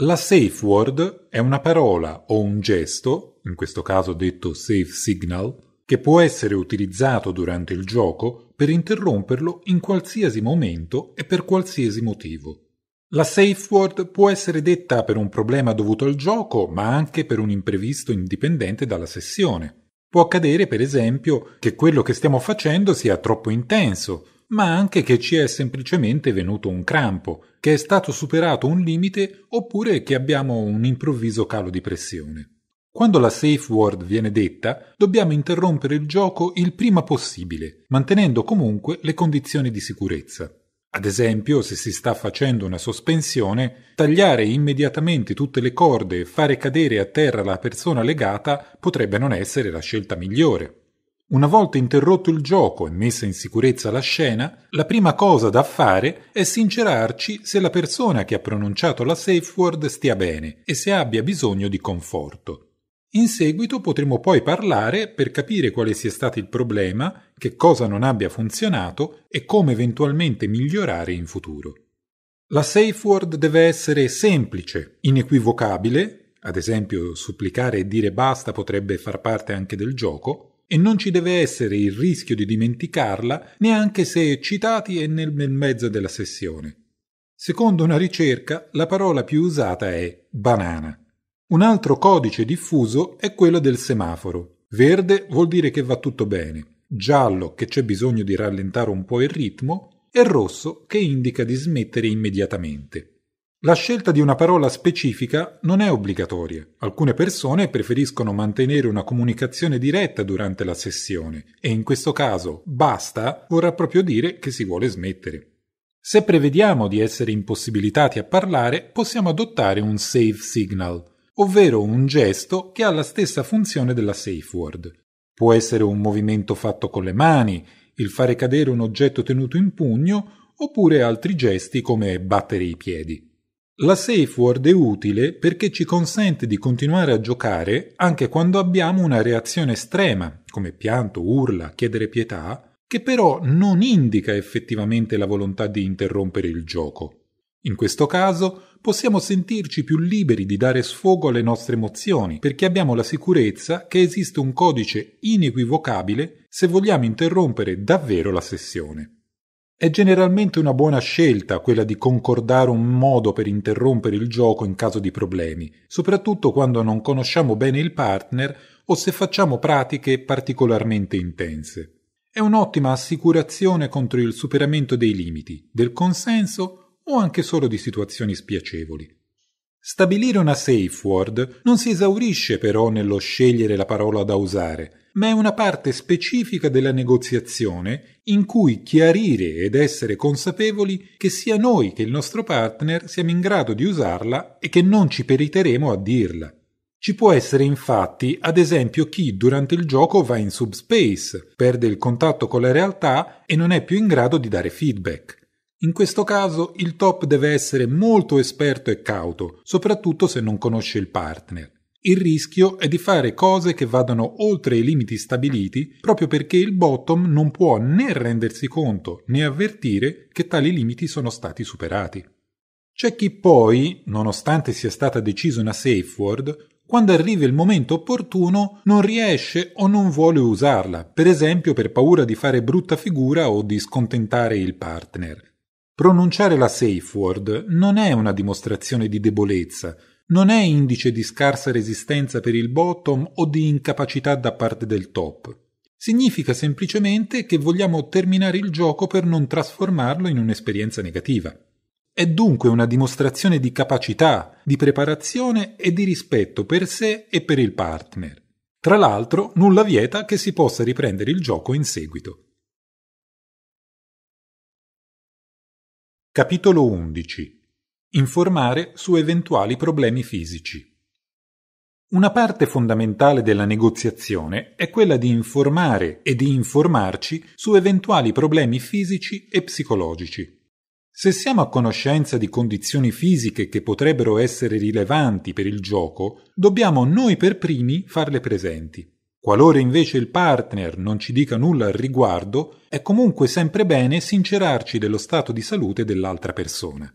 la safe word è una parola o un gesto, in questo caso detto safe signal, che può essere utilizzato durante il gioco per interromperlo in qualsiasi momento e per qualsiasi motivo. La safe word può essere detta per un problema dovuto al gioco, ma anche per un imprevisto indipendente dalla sessione. Può accadere, per esempio, che quello che stiamo facendo sia troppo intenso, ma anche che ci è semplicemente venuto un crampo, che è stato superato un limite oppure che abbiamo un improvviso calo di pressione. Quando la safe word viene detta, dobbiamo interrompere il gioco il prima possibile, mantenendo comunque le condizioni di sicurezza. Ad esempio, se si sta facendo una sospensione, tagliare immediatamente tutte le corde e fare cadere a terra la persona legata potrebbe non essere la scelta migliore. Una volta interrotto il gioco e messa in sicurezza la scena, la prima cosa da fare è sincerarci se la persona che ha pronunciato la safe word stia bene e se abbia bisogno di conforto. In seguito potremo poi parlare per capire quale sia stato il problema, che cosa non abbia funzionato e come eventualmente migliorare in futuro. La safe word deve essere semplice, inequivocabile, ad esempio supplicare e dire basta potrebbe far parte anche del gioco, e non ci deve essere il rischio di dimenticarla neanche se eccitati e nel bel mezzo della sessione. Secondo una ricerca, la parola più usata è banana. Un altro codice diffuso è quello del semaforo. Verde vuol dire che va tutto bene, giallo che c'è bisogno di rallentare un po' il ritmo e rosso che indica di smettere immediatamente. La scelta di una parola specifica non è obbligatoria. Alcune persone preferiscono mantenere una comunicazione diretta durante la sessione e in questo caso basta vorrà proprio dire che si vuole smettere. Se prevediamo di essere impossibilitati a parlare, possiamo adottare un save signal, ovvero un gesto che ha la stessa funzione della safe word. Può essere un movimento fatto con le mani, il fare cadere un oggetto tenuto in pugno, oppure altri gesti come battere i piedi. La safe word è utile perché ci consente di continuare a giocare anche quando abbiamo una reazione estrema, come pianto, urla, chiedere pietà, che però non indica effettivamente la volontà di interrompere il gioco. In questo caso possiamo sentirci più liberi di dare sfogo alle nostre emozioni perché abbiamo la sicurezza che esiste un codice inequivocabile se vogliamo interrompere davvero la sessione. È generalmente una buona scelta quella di concordare un modo per interrompere il gioco in caso di problemi, soprattutto quando non conosciamo bene il partner o se facciamo pratiche particolarmente intense. È un'ottima assicurazione contro il superamento dei limiti, del consenso o anche solo di situazioni spiacevoli. Stabilire una safe word non si esaurisce però nello scegliere la parola da usare, ma è una parte specifica della negoziazione in cui chiarire ed essere consapevoli che sia noi che il nostro partner siamo in grado di usarla e che non ci periteremo a dirla. Ci può essere infatti, ad esempio, chi durante il gioco va in subspace, perde il contatto con la realtà e non è più in grado di dare feedback. In questo caso il top deve essere molto esperto e cauto, soprattutto se non conosce il partner. Il rischio è di fare cose che vadano oltre i limiti stabiliti proprio perché il bottom non può né rendersi conto né avvertire che tali limiti sono stati superati. C'è chi poi, nonostante sia stata decisa una safe word, quando arriva il momento opportuno non riesce o non vuole usarla, per esempio per paura di fare brutta figura o di scontentare il partner. Pronunciare la safe word non è una dimostrazione di debolezza, non è indice di scarsa resistenza per il bottom o di incapacità da parte del top. Significa semplicemente che vogliamo terminare il gioco per non trasformarlo in un'esperienza negativa. È dunque una dimostrazione di capacità, di preparazione e di rispetto per sé e per il partner. Tra l'altro, nulla vieta che si possa riprendere il gioco in seguito. Capitolo 11 Informare su eventuali problemi fisici. Una parte fondamentale della negoziazione è quella di informare e di informarci su eventuali problemi fisici e psicologici. Se siamo a conoscenza di condizioni fisiche che potrebbero essere rilevanti per il gioco, dobbiamo noi per primi farle presenti. Qualora invece il partner non ci dica nulla al riguardo, è comunque sempre bene sincerarci dello stato di salute dell'altra persona.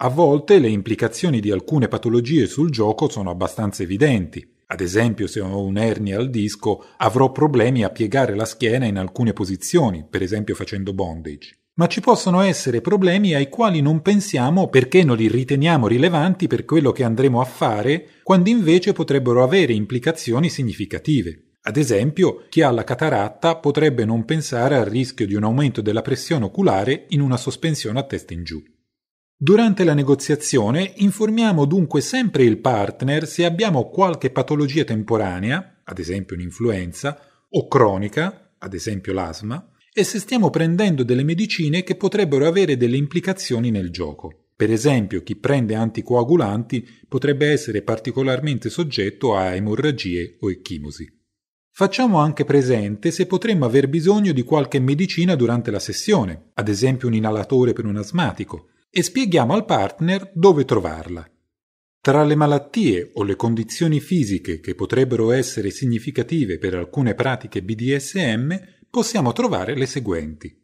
A volte le implicazioni di alcune patologie sul gioco sono abbastanza evidenti. Ad esempio, se ho un'ernia al disco, avrò problemi a piegare la schiena in alcune posizioni, per esempio facendo bondage. Ma ci possono essere problemi ai quali non pensiamo perché non li riteniamo rilevanti per quello che andremo a fare, quando invece potrebbero avere implicazioni significative. Ad esempio, chi ha la cataratta potrebbe non pensare al rischio di un aumento della pressione oculare in una sospensione a testa in giù. Durante la negoziazione informiamo dunque sempre il partner se abbiamo qualche patologia temporanea, ad esempio un'influenza, o cronica, ad esempio l'asma, e se stiamo prendendo delle medicine che potrebbero avere delle implicazioni nel gioco. Per esempio, chi prende anticoagulanti potrebbe essere particolarmente soggetto a emorragie o ecchimosi. Facciamo anche presente se potremmo aver bisogno di qualche medicina durante la sessione, ad esempio un inalatore per un asmatico, e spieghiamo al partner dove trovarla. Tra le malattie o le condizioni fisiche che potrebbero essere significative per alcune pratiche BDSM possiamo trovare le seguenti.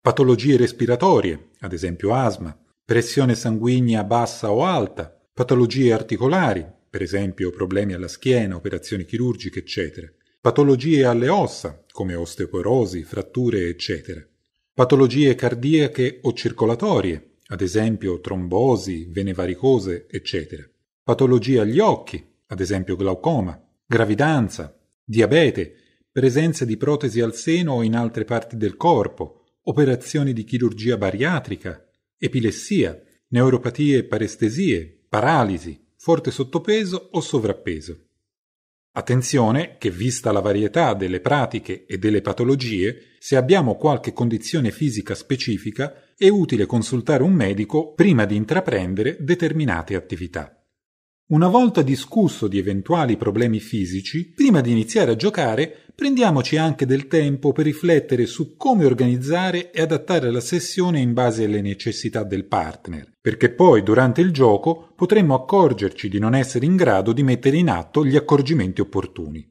Patologie respiratorie, ad esempio asma, pressione sanguigna bassa o alta, patologie articolari, per esempio problemi alla schiena, operazioni chirurgiche, eccetera, patologie alle ossa, come osteoporosi, fratture, eccetera, patologie cardiache o circolatorie, ad esempio trombosi, vene varicose, eccetera. Patologie agli occhi, ad esempio glaucoma, gravidanza, diabete, presenza di protesi al seno o in altre parti del corpo, operazioni di chirurgia bariatrica, epilessia, neuropatie e parestesie, paralisi, forte sottopeso o sovrappeso. Attenzione che vista la varietà delle pratiche e delle patologie, se abbiamo qualche condizione fisica specifica, è utile consultare un medico prima di intraprendere determinate attività. Una volta discusso di eventuali problemi fisici, prima di iniziare a giocare, prendiamoci anche del tempo per riflettere su come organizzare e adattare la sessione in base alle necessità del partner, perché poi durante il gioco potremmo accorgerci di non essere in grado di mettere in atto gli accorgimenti opportuni.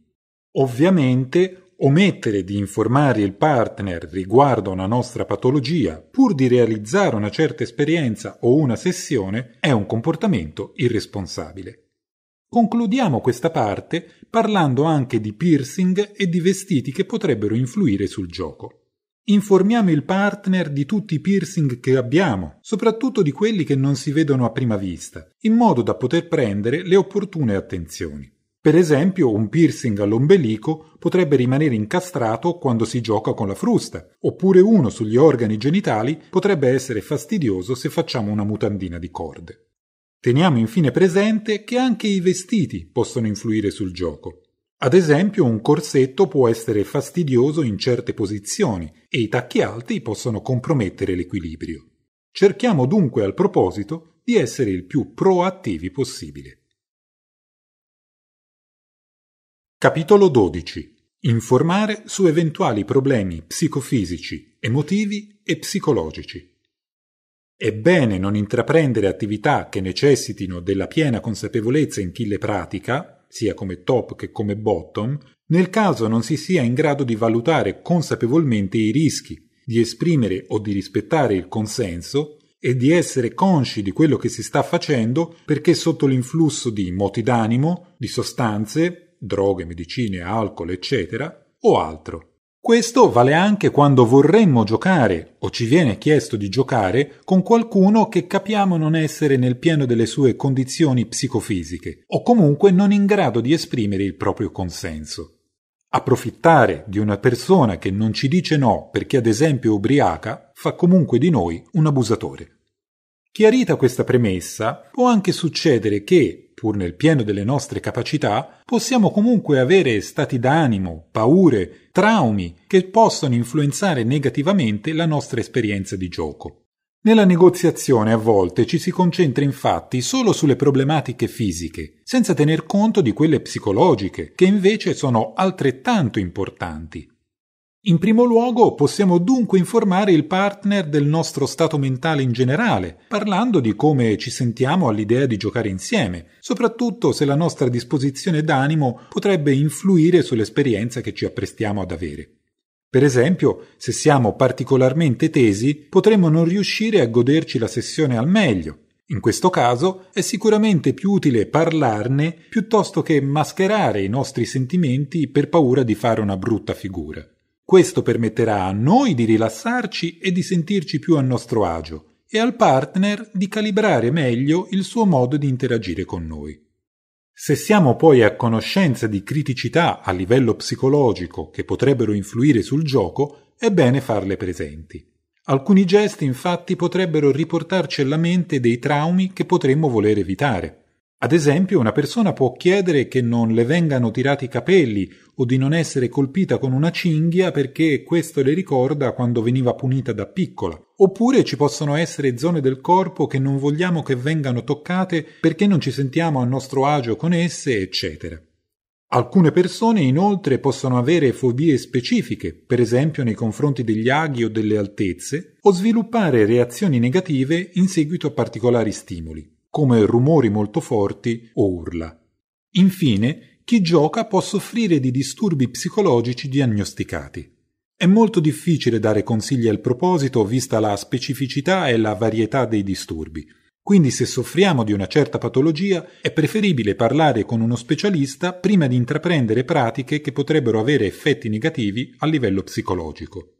Ovviamente omettere di informare il partner riguardo a una nostra patologia pur di realizzare una certa esperienza o una sessione è un comportamento irresponsabile. Concludiamo questa parte parlando anche di piercing e di vestiti che potrebbero influire sul gioco. Informiamo il partner di tutti i piercing che abbiamo, soprattutto di quelli che non si vedono a prima vista, in modo da poter prendere le opportune attenzioni. Per esempio, un piercing all'ombelico potrebbe rimanere incastrato quando si gioca con la frusta, oppure uno sugli organi genitali potrebbe essere fastidioso se facciamo una mutandina di corde. Teniamo infine presente che anche i vestiti possono influire sul gioco. Ad esempio, un corsetto può essere fastidioso in certe posizioni e i tacchi alti possono compromettere l'equilibrio. Cerchiamo dunque al proposito di essere il più proattivi possibile. Capitolo 12. Informare su eventuali problemi psicofisici, emotivi e psicologici. È bene non intraprendere attività che necessitino della piena consapevolezza in chi le pratica, sia come top che come bottom, nel caso non si sia in grado di valutare consapevolmente i rischi, di esprimere o di rispettare il consenso e di essere consci di quello che si sta facendo perché sotto l'influsso di moti d'animo, di sostanze, droghe, medicine, alcol, eccetera, o altro. Questo vale anche quando vorremmo giocare o ci viene chiesto di giocare con qualcuno che capiamo non essere nel pieno delle sue condizioni psicofisiche o comunque non in grado di esprimere il proprio consenso. Approfittare di una persona che non ci dice no perché ad esempio è ubriaca fa comunque di noi un abusatore. Chiarita questa premessa, può anche succedere che, pur nel pieno delle nostre capacità, possiamo comunque avere stati d'animo, paure, traumi che possono influenzare negativamente la nostra esperienza di gioco. Nella negoziazione a volte ci si concentra infatti solo sulle problematiche fisiche, senza tener conto di quelle psicologiche, che invece sono altrettanto importanti. In primo luogo possiamo dunque informare il partner del nostro stato mentale in generale, parlando di come ci sentiamo all'idea di giocare insieme, soprattutto se la nostra disposizione d'animo potrebbe influire sull'esperienza che ci apprestiamo ad avere. Per esempio, se siamo particolarmente tesi, potremmo non riuscire a goderci la sessione al meglio. In questo caso è sicuramente più utile parlarne piuttosto che mascherare i nostri sentimenti per paura di fare una brutta figura. Questo permetterà a noi di rilassarci e di sentirci più a nostro agio e al partner di calibrare meglio il suo modo di interagire con noi. Se siamo poi a conoscenza di criticità a livello psicologico che potrebbero influire sul gioco, è bene farle presenti. Alcuni gesti infatti potrebbero riportarci alla mente dei traumi che potremmo voler evitare, ad esempio, una persona può chiedere che non le vengano tirati i capelli o di non essere colpita con una cinghia perché questo le ricorda quando veniva punita da piccola. Oppure ci possono essere zone del corpo che non vogliamo che vengano toccate perché non ci sentiamo a nostro agio con esse, eccetera. Alcune persone inoltre possono avere fobie specifiche, per esempio nei confronti degli aghi o delle altezze, o sviluppare reazioni negative in seguito a particolari stimoli come rumori molto forti o urla. Infine, chi gioca può soffrire di disturbi psicologici diagnosticati. È molto difficile dare consigli al proposito vista la specificità e la varietà dei disturbi. Quindi se soffriamo di una certa patologia è preferibile parlare con uno specialista prima di intraprendere pratiche che potrebbero avere effetti negativi a livello psicologico.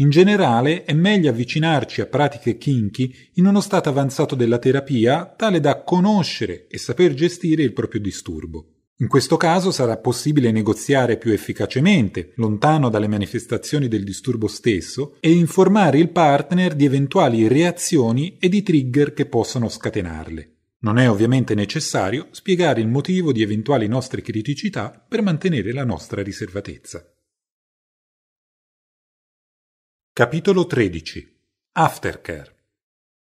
In generale è meglio avvicinarci a pratiche kinky in uno stato avanzato della terapia tale da conoscere e saper gestire il proprio disturbo. In questo caso sarà possibile negoziare più efficacemente, lontano dalle manifestazioni del disturbo stesso, e informare il partner di eventuali reazioni e di trigger che possono scatenarle. Non è ovviamente necessario spiegare il motivo di eventuali nostre criticità per mantenere la nostra riservatezza. Capitolo 13 Aftercare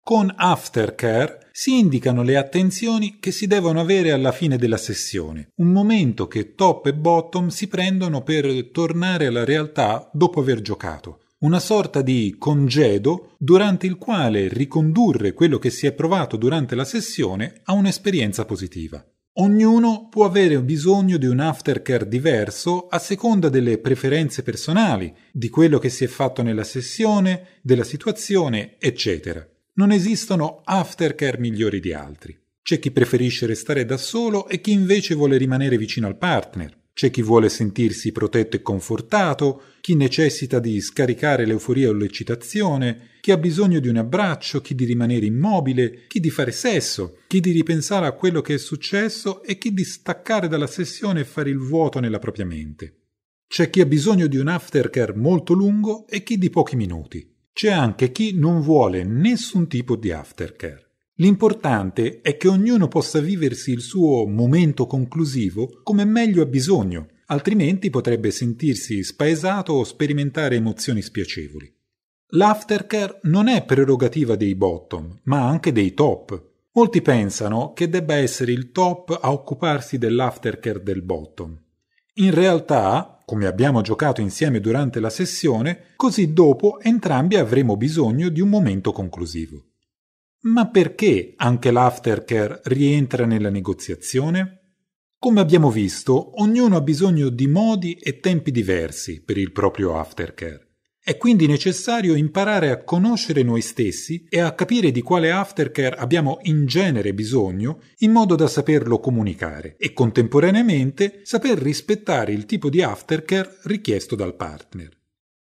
Con aftercare si indicano le attenzioni che si devono avere alla fine della sessione, un momento che top e bottom si prendono per tornare alla realtà dopo aver giocato, una sorta di congedo durante il quale ricondurre quello che si è provato durante la sessione a un'esperienza positiva. Ognuno può avere bisogno di un aftercare diverso a seconda delle preferenze personali, di quello che si è fatto nella sessione, della situazione, eccetera. Non esistono aftercare migliori di altri. C'è chi preferisce restare da solo e chi invece vuole rimanere vicino al partner. C'è chi vuole sentirsi protetto e confortato, chi necessita di scaricare l'euforia o l'eccitazione, chi ha bisogno di un abbraccio, chi di rimanere immobile, chi di fare sesso, chi di ripensare a quello che è successo e chi di staccare dalla sessione e fare il vuoto nella propria mente. C'è chi ha bisogno di un aftercare molto lungo e chi di pochi minuti. C'è anche chi non vuole nessun tipo di aftercare. L'importante è che ognuno possa viversi il suo momento conclusivo come meglio ha bisogno, altrimenti potrebbe sentirsi spaesato o sperimentare emozioni spiacevoli. L'aftercare non è prerogativa dei bottom, ma anche dei top. Molti pensano che debba essere il top a occuparsi dell'aftercare del bottom. In realtà, come abbiamo giocato insieme durante la sessione, così dopo entrambi avremo bisogno di un momento conclusivo. Ma perché anche l'aftercare rientra nella negoziazione? Come abbiamo visto, ognuno ha bisogno di modi e tempi diversi per il proprio aftercare. È quindi necessario imparare a conoscere noi stessi e a capire di quale aftercare abbiamo in genere bisogno in modo da saperlo comunicare e contemporaneamente saper rispettare il tipo di aftercare richiesto dal partner.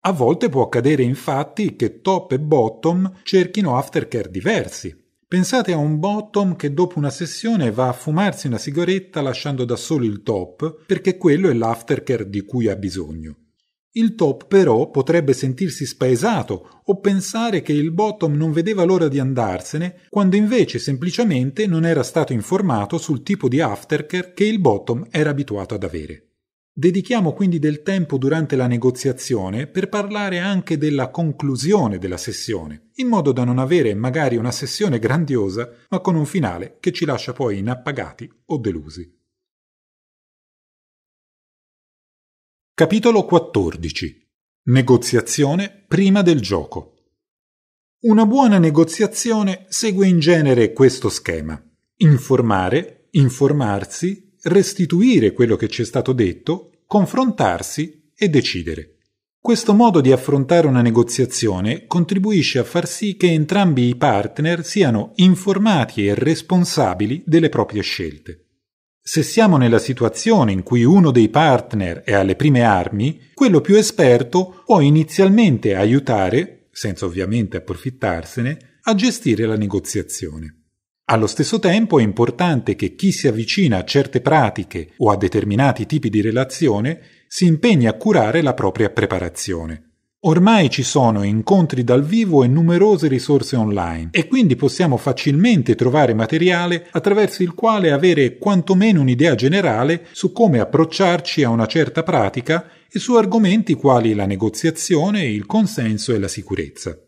A volte può accadere infatti che top e bottom cerchino aftercare diversi. Pensate a un bottom che dopo una sessione va a fumarsi una sigaretta lasciando da solo il top perché quello è l'aftercare di cui ha bisogno. Il top però potrebbe sentirsi spaesato o pensare che il bottom non vedeva l'ora di andarsene quando invece semplicemente non era stato informato sul tipo di aftercare che il bottom era abituato ad avere. Dedichiamo quindi del tempo durante la negoziazione per parlare anche della conclusione della sessione, in modo da non avere magari una sessione grandiosa, ma con un finale che ci lascia poi inappagati o delusi. Capitolo 14 Negoziazione prima del gioco. Una buona negoziazione segue in genere questo schema. Informare, informarsi, restituire quello che ci è stato detto, confrontarsi e decidere. Questo modo di affrontare una negoziazione contribuisce a far sì che entrambi i partner siano informati e responsabili delle proprie scelte. Se siamo nella situazione in cui uno dei partner è alle prime armi, quello più esperto può inizialmente aiutare, senza ovviamente approfittarsene, a gestire la negoziazione. Allo stesso tempo è importante che chi si avvicina a certe pratiche o a determinati tipi di relazione si impegni a curare la propria preparazione. Ormai ci sono incontri dal vivo e numerose risorse online e quindi possiamo facilmente trovare materiale attraverso il quale avere quantomeno un'idea generale su come approcciarci a una certa pratica e su argomenti quali la negoziazione, il consenso e la sicurezza.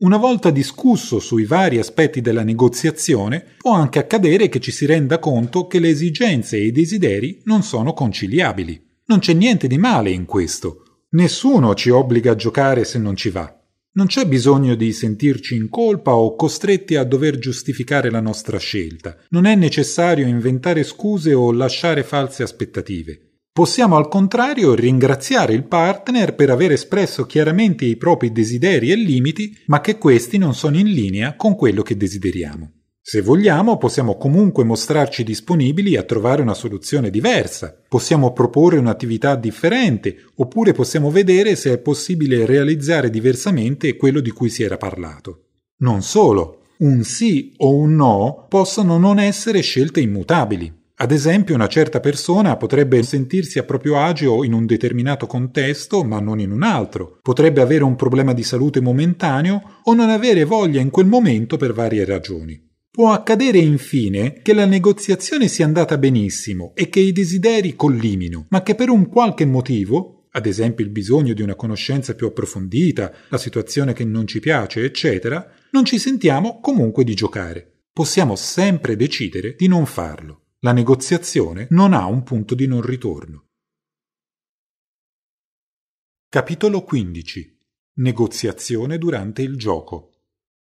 Una volta discusso sui vari aspetti della negoziazione, può anche accadere che ci si renda conto che le esigenze e i desideri non sono conciliabili. Non c'è niente di male in questo. Nessuno ci obbliga a giocare se non ci va. Non c'è bisogno di sentirci in colpa o costretti a dover giustificare la nostra scelta. Non è necessario inventare scuse o lasciare false aspettative. Possiamo al contrario ringraziare il partner per aver espresso chiaramente i propri desideri e limiti, ma che questi non sono in linea con quello che desideriamo. Se vogliamo, possiamo comunque mostrarci disponibili a trovare una soluzione diversa, possiamo proporre un'attività differente, oppure possiamo vedere se è possibile realizzare diversamente quello di cui si era parlato. Non solo, un sì o un no possono non essere scelte immutabili. Ad esempio, una certa persona potrebbe sentirsi a proprio agio in un determinato contesto, ma non in un altro, potrebbe avere un problema di salute momentaneo o non avere voglia in quel momento per varie ragioni. Può accadere infine che la negoziazione sia andata benissimo e che i desideri collimino, ma che per un qualche motivo, ad esempio il bisogno di una conoscenza più approfondita, la situazione che non ci piace, eccetera, non ci sentiamo comunque di giocare. Possiamo sempre decidere di non farlo. La negoziazione non ha un punto di non ritorno. Capitolo 15. Negoziazione durante il gioco.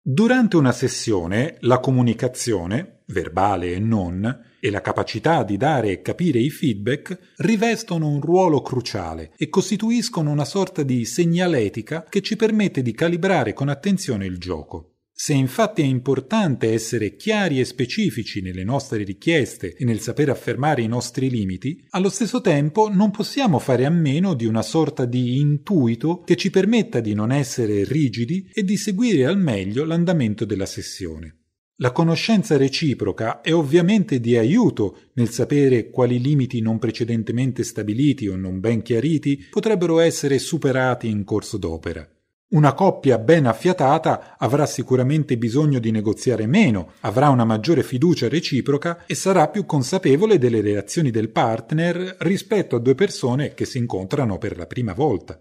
Durante una sessione la comunicazione, verbale e non, e la capacità di dare e capire i feedback rivestono un ruolo cruciale e costituiscono una sorta di segnaletica che ci permette di calibrare con attenzione il gioco. Se infatti è importante essere chiari e specifici nelle nostre richieste e nel saper affermare i nostri limiti, allo stesso tempo non possiamo fare a meno di una sorta di intuito che ci permetta di non essere rigidi e di seguire al meglio l'andamento della sessione. La conoscenza reciproca è ovviamente di aiuto nel sapere quali limiti non precedentemente stabiliti o non ben chiariti potrebbero essere superati in corso d'opera. Una coppia ben affiatata avrà sicuramente bisogno di negoziare meno, avrà una maggiore fiducia reciproca e sarà più consapevole delle reazioni del partner rispetto a due persone che si incontrano per la prima volta.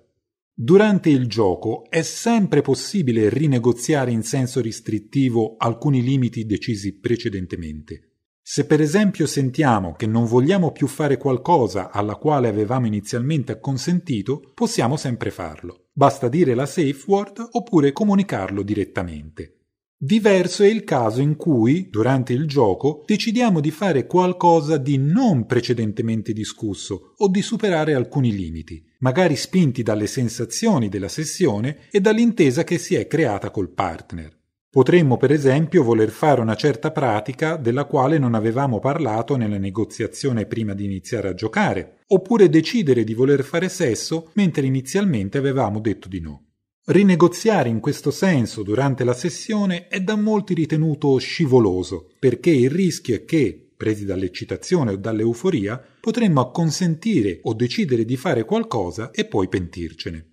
Durante il gioco è sempre possibile rinegoziare in senso restrittivo alcuni limiti decisi precedentemente. Se per esempio sentiamo che non vogliamo più fare qualcosa alla quale avevamo inizialmente acconsentito, possiamo sempre farlo. Basta dire la safe word oppure comunicarlo direttamente. Diverso è il caso in cui, durante il gioco, decidiamo di fare qualcosa di non precedentemente discusso o di superare alcuni limiti, magari spinti dalle sensazioni della sessione e dall'intesa che si è creata col partner. Potremmo per esempio voler fare una certa pratica della quale non avevamo parlato nella negoziazione prima di iniziare a giocare, oppure decidere di voler fare sesso mentre inizialmente avevamo detto di no. Rinegoziare in questo senso durante la sessione è da molti ritenuto scivoloso, perché il rischio è che, presi dall'eccitazione o dall'euforia, potremmo acconsentire o decidere di fare qualcosa e poi pentircene.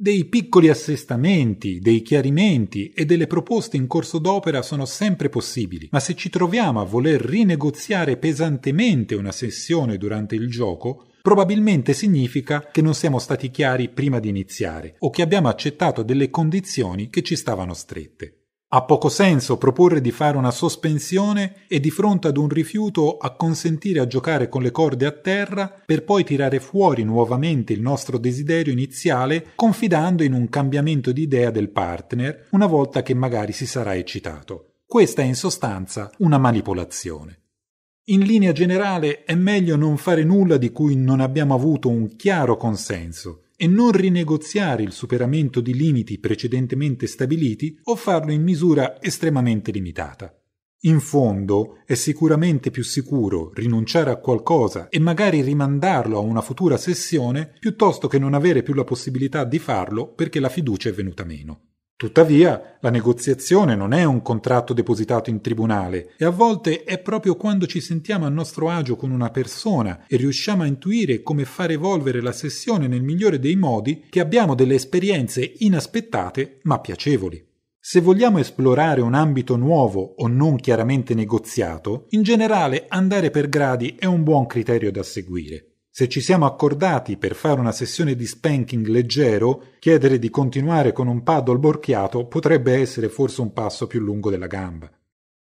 Dei piccoli assestamenti, dei chiarimenti e delle proposte in corso d'opera sono sempre possibili, ma se ci troviamo a voler rinegoziare pesantemente una sessione durante il gioco, probabilmente significa che non siamo stati chiari prima di iniziare o che abbiamo accettato delle condizioni che ci stavano strette. Ha poco senso proporre di fare una sospensione e di fronte ad un rifiuto acconsentire a giocare con le corde a terra per poi tirare fuori nuovamente il nostro desiderio iniziale confidando in un cambiamento di idea del partner una volta che magari si sarà eccitato. Questa è in sostanza una manipolazione. In linea generale è meglio non fare nulla di cui non abbiamo avuto un chiaro consenso e non rinegoziare il superamento di limiti precedentemente stabiliti o farlo in misura estremamente limitata. In fondo è sicuramente più sicuro rinunciare a qualcosa e magari rimandarlo a una futura sessione piuttosto che non avere più la possibilità di farlo perché la fiducia è venuta meno. Tuttavia, la negoziazione non è un contratto depositato in tribunale e a volte è proprio quando ci sentiamo a nostro agio con una persona e riusciamo a intuire come far evolvere la sessione nel migliore dei modi che abbiamo delle esperienze inaspettate ma piacevoli. Se vogliamo esplorare un ambito nuovo o non chiaramente negoziato, in generale andare per gradi è un buon criterio da seguire. Se ci siamo accordati per fare una sessione di spanking leggero, chiedere di continuare con un paddle borchiato potrebbe essere forse un passo più lungo della gamba.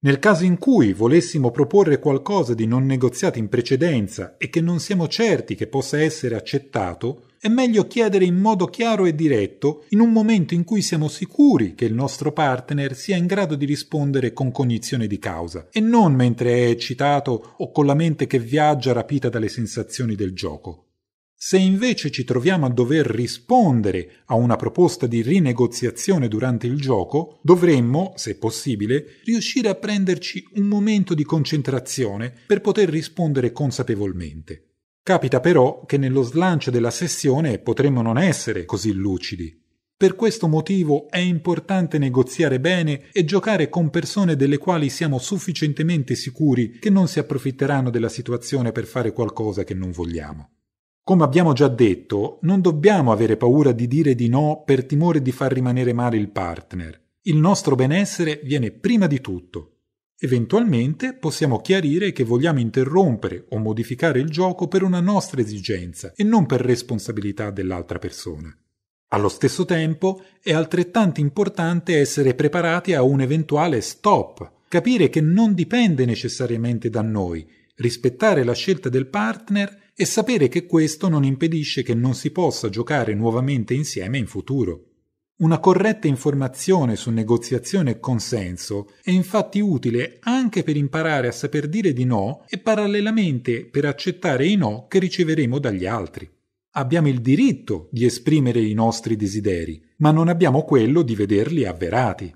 Nel caso in cui volessimo proporre qualcosa di non negoziato in precedenza e che non siamo certi che possa essere accettato, è meglio chiedere in modo chiaro e diretto in un momento in cui siamo sicuri che il nostro partner sia in grado di rispondere con cognizione di causa e non mentre è eccitato o con la mente che viaggia rapita dalle sensazioni del gioco. Se invece ci troviamo a dover rispondere a una proposta di rinegoziazione durante il gioco, dovremmo, se possibile, riuscire a prenderci un momento di concentrazione per poter rispondere consapevolmente. Capita però che nello slancio della sessione potremmo non essere così lucidi. Per questo motivo è importante negoziare bene e giocare con persone delle quali siamo sufficientemente sicuri che non si approfitteranno della situazione per fare qualcosa che non vogliamo. Come abbiamo già detto, non dobbiamo avere paura di dire di no per timore di far rimanere male il partner. Il nostro benessere viene prima di tutto Eventualmente possiamo chiarire che vogliamo interrompere o modificare il gioco per una nostra esigenza e non per responsabilità dell'altra persona. Allo stesso tempo è altrettanto importante essere preparati a un eventuale stop, capire che non dipende necessariamente da noi, rispettare la scelta del partner e sapere che questo non impedisce che non si possa giocare nuovamente insieme in futuro. Una corretta informazione su negoziazione e consenso è infatti utile anche per imparare a saper dire di no e parallelamente per accettare i no che riceveremo dagli altri. Abbiamo il diritto di esprimere i nostri desideri, ma non abbiamo quello di vederli avverati.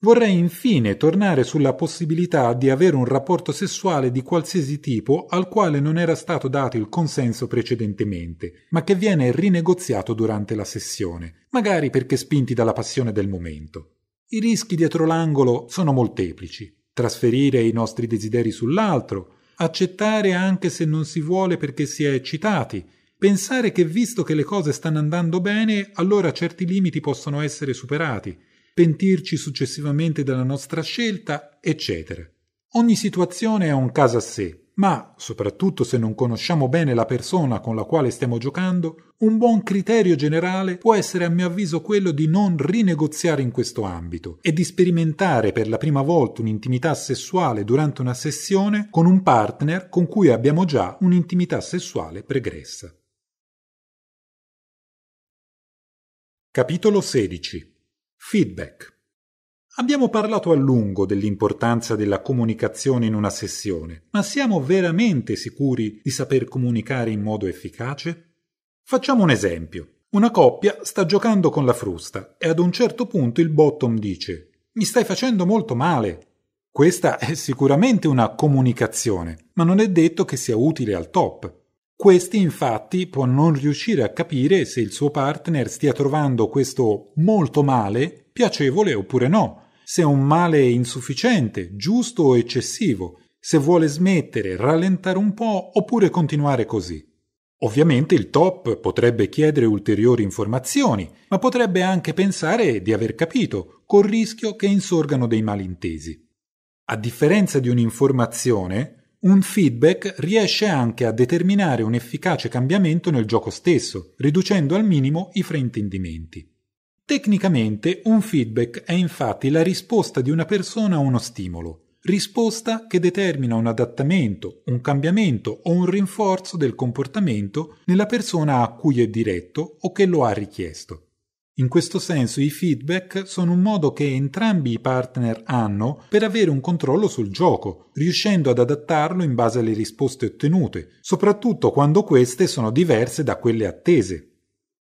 Vorrei infine tornare sulla possibilità di avere un rapporto sessuale di qualsiasi tipo al quale non era stato dato il consenso precedentemente, ma che viene rinegoziato durante la sessione, magari perché spinti dalla passione del momento. I rischi dietro l'angolo sono molteplici. Trasferire i nostri desideri sull'altro, accettare anche se non si vuole perché si è eccitati, pensare che visto che le cose stanno andando bene, allora certi limiti possono essere superati, pentirci successivamente della nostra scelta, eccetera. Ogni situazione è un caso a sé, ma, soprattutto se non conosciamo bene la persona con la quale stiamo giocando, un buon criterio generale può essere a mio avviso quello di non rinegoziare in questo ambito e di sperimentare per la prima volta un'intimità sessuale durante una sessione con un partner con cui abbiamo già un'intimità sessuale pregressa. Capitolo 16 Feedback. Abbiamo parlato a lungo dell'importanza della comunicazione in una sessione, ma siamo veramente sicuri di saper comunicare in modo efficace? Facciamo un esempio. Una coppia sta giocando con la frusta e ad un certo punto il bottom dice Mi stai facendo molto male. Questa è sicuramente una comunicazione, ma non è detto che sia utile al top. Questi infatti può non riuscire a capire se il suo partner stia trovando questo molto male piacevole oppure no, se è un male insufficiente, giusto o eccessivo, se vuole smettere, rallentare un po' oppure continuare così. Ovviamente il top potrebbe chiedere ulteriori informazioni, ma potrebbe anche pensare di aver capito, col rischio che insorgano dei malintesi. A differenza di un'informazione, un feedback riesce anche a determinare un efficace cambiamento nel gioco stesso, riducendo al minimo i fraintendimenti. Tecnicamente un feedback è infatti la risposta di una persona a uno stimolo, risposta che determina un adattamento, un cambiamento o un rinforzo del comportamento nella persona a cui è diretto o che lo ha richiesto. In questo senso i feedback sono un modo che entrambi i partner hanno per avere un controllo sul gioco, riuscendo ad adattarlo in base alle risposte ottenute, soprattutto quando queste sono diverse da quelle attese.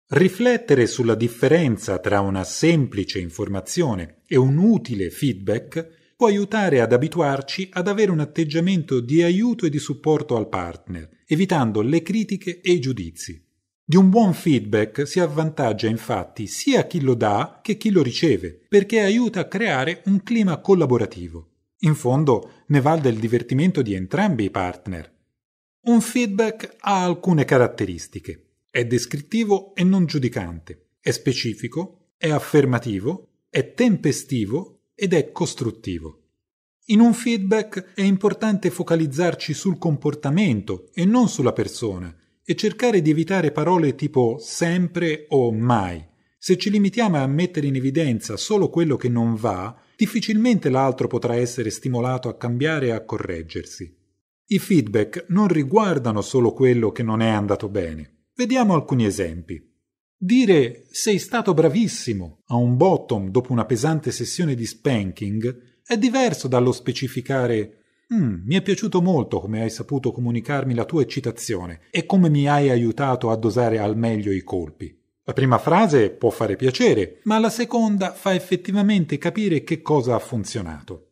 Riflettere sulla differenza tra una semplice informazione e un utile feedback può aiutare ad abituarci ad avere un atteggiamento di aiuto e di supporto al partner, evitando le critiche e i giudizi. Di un buon feedback si avvantaggia infatti sia chi lo dà che chi lo riceve, perché aiuta a creare un clima collaborativo. In fondo ne val il divertimento di entrambi i partner. Un feedback ha alcune caratteristiche. È descrittivo e non giudicante, è specifico, è affermativo, è tempestivo ed è costruttivo. In un feedback è importante focalizzarci sul comportamento e non sulla persona, e cercare di evitare parole tipo sempre o mai. Se ci limitiamo a mettere in evidenza solo quello che non va, difficilmente l'altro potrà essere stimolato a cambiare e a correggersi. I feedback non riguardano solo quello che non è andato bene. Vediamo alcuni esempi. Dire sei stato bravissimo a un bottom dopo una pesante sessione di spanking è diverso dallo specificare Mm, mi è piaciuto molto come hai saputo comunicarmi la tua eccitazione e come mi hai aiutato a dosare al meglio i colpi. La prima frase può fare piacere, ma la seconda fa effettivamente capire che cosa ha funzionato.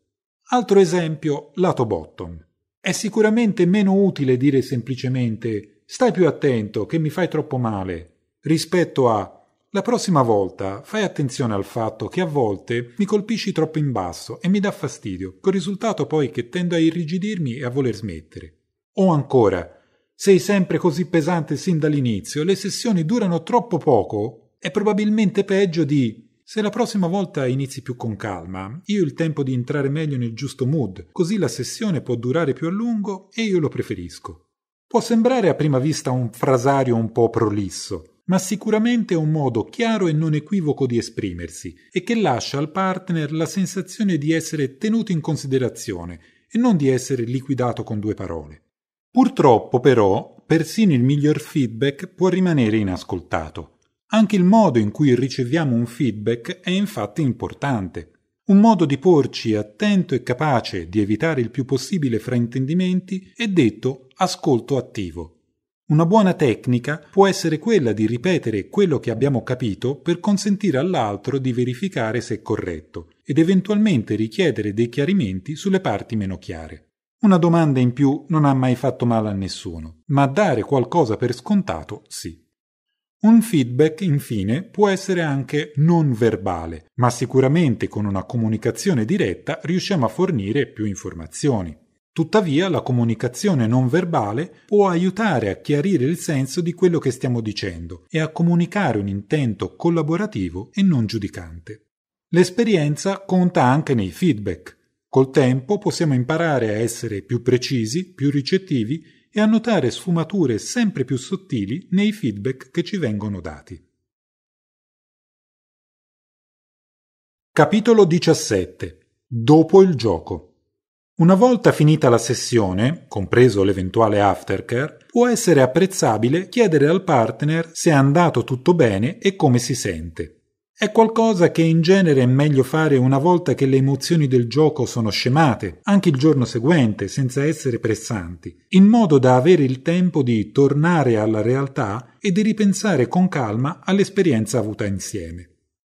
Altro esempio, lato bottom. È sicuramente meno utile dire semplicemente stai più attento che mi fai troppo male rispetto a la prossima volta fai attenzione al fatto che a volte mi colpisci troppo in basso e mi dà fastidio, col risultato poi che tendo a irrigidirmi e a voler smettere. O ancora, sei sempre così pesante sin dall'inizio, le sessioni durano troppo poco, è probabilmente peggio di se la prossima volta inizi più con calma, io ho il tempo di entrare meglio nel giusto mood, così la sessione può durare più a lungo e io lo preferisco. Può sembrare a prima vista un frasario un po' prolisso, ma sicuramente è un modo chiaro e non equivoco di esprimersi e che lascia al partner la sensazione di essere tenuto in considerazione e non di essere liquidato con due parole. Purtroppo però, persino il miglior feedback può rimanere inascoltato. Anche il modo in cui riceviamo un feedback è infatti importante. Un modo di porci attento e capace di evitare il più possibile fraintendimenti è detto ascolto attivo. Una buona tecnica può essere quella di ripetere quello che abbiamo capito per consentire all'altro di verificare se è corretto ed eventualmente richiedere dei chiarimenti sulle parti meno chiare. Una domanda in più non ha mai fatto male a nessuno, ma dare qualcosa per scontato sì. Un feedback, infine, può essere anche non verbale, ma sicuramente con una comunicazione diretta riusciamo a fornire più informazioni. Tuttavia la comunicazione non verbale può aiutare a chiarire il senso di quello che stiamo dicendo e a comunicare un intento collaborativo e non giudicante. L'esperienza conta anche nei feedback. Col tempo possiamo imparare a essere più precisi, più ricettivi e a notare sfumature sempre più sottili nei feedback che ci vengono dati. Capitolo 17. Dopo il gioco. Una volta finita la sessione, compreso l'eventuale aftercare, può essere apprezzabile chiedere al partner se è andato tutto bene e come si sente. È qualcosa che in genere è meglio fare una volta che le emozioni del gioco sono scemate, anche il giorno seguente, senza essere pressanti, in modo da avere il tempo di tornare alla realtà e di ripensare con calma all'esperienza avuta insieme.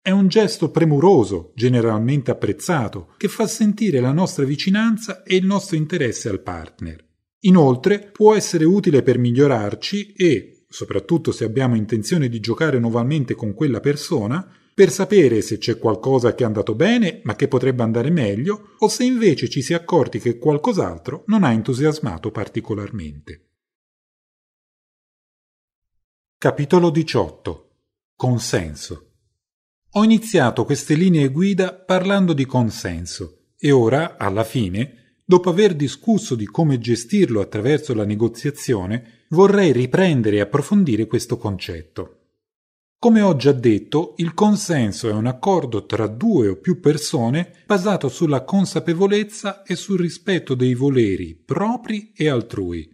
È un gesto premuroso, generalmente apprezzato, che fa sentire la nostra vicinanza e il nostro interesse al partner. Inoltre può essere utile per migliorarci e, soprattutto se abbiamo intenzione di giocare nuovamente con quella persona, per sapere se c'è qualcosa che è andato bene ma che potrebbe andare meglio o se invece ci si è accorti che qualcos'altro non ha entusiasmato particolarmente. Capitolo 18 Consenso ho iniziato queste linee guida parlando di consenso e ora, alla fine, dopo aver discusso di come gestirlo attraverso la negoziazione, vorrei riprendere e approfondire questo concetto. Come ho già detto, il consenso è un accordo tra due o più persone basato sulla consapevolezza e sul rispetto dei voleri propri e altrui,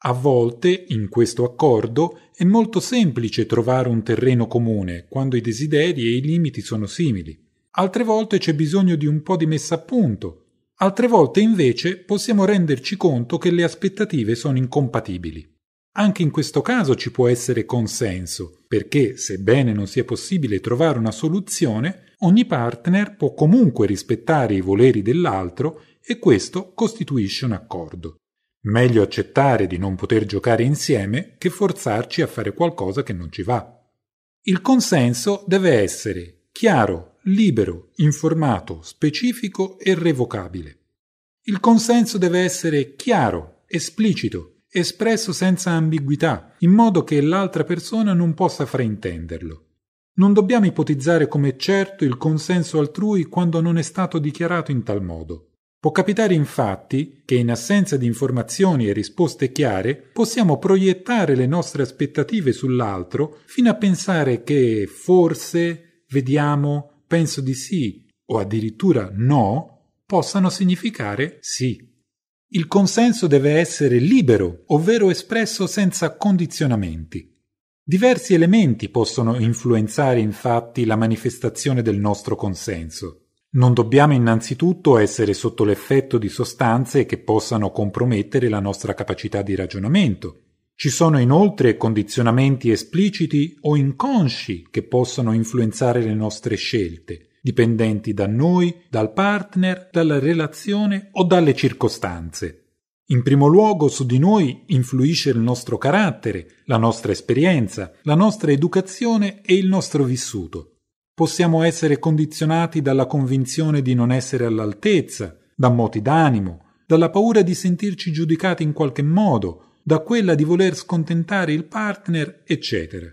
a volte, in questo accordo, è molto semplice trovare un terreno comune quando i desideri e i limiti sono simili. Altre volte c'è bisogno di un po' di messa a punto. Altre volte invece possiamo renderci conto che le aspettative sono incompatibili. Anche in questo caso ci può essere consenso, perché sebbene non sia possibile trovare una soluzione, ogni partner può comunque rispettare i voleri dell'altro e questo costituisce un accordo. Meglio accettare di non poter giocare insieme che forzarci a fare qualcosa che non ci va. Il consenso deve essere chiaro, libero, informato, specifico e revocabile. Il consenso deve essere chiaro, esplicito, espresso senza ambiguità, in modo che l'altra persona non possa fraintenderlo. Non dobbiamo ipotizzare come certo il consenso altrui quando non è stato dichiarato in tal modo. Può capitare infatti che in assenza di informazioni e risposte chiare possiamo proiettare le nostre aspettative sull'altro fino a pensare che forse, vediamo, penso di sì o addirittura no possano significare sì. Il consenso deve essere libero, ovvero espresso senza condizionamenti. Diversi elementi possono influenzare infatti la manifestazione del nostro consenso. Non dobbiamo innanzitutto essere sotto l'effetto di sostanze che possano compromettere la nostra capacità di ragionamento. Ci sono inoltre condizionamenti espliciti o inconsci che possono influenzare le nostre scelte, dipendenti da noi, dal partner, dalla relazione o dalle circostanze. In primo luogo su di noi influisce il nostro carattere, la nostra esperienza, la nostra educazione e il nostro vissuto. Possiamo essere condizionati dalla convinzione di non essere all'altezza, da moti d'animo, dalla paura di sentirci giudicati in qualche modo, da quella di voler scontentare il partner, eccetera.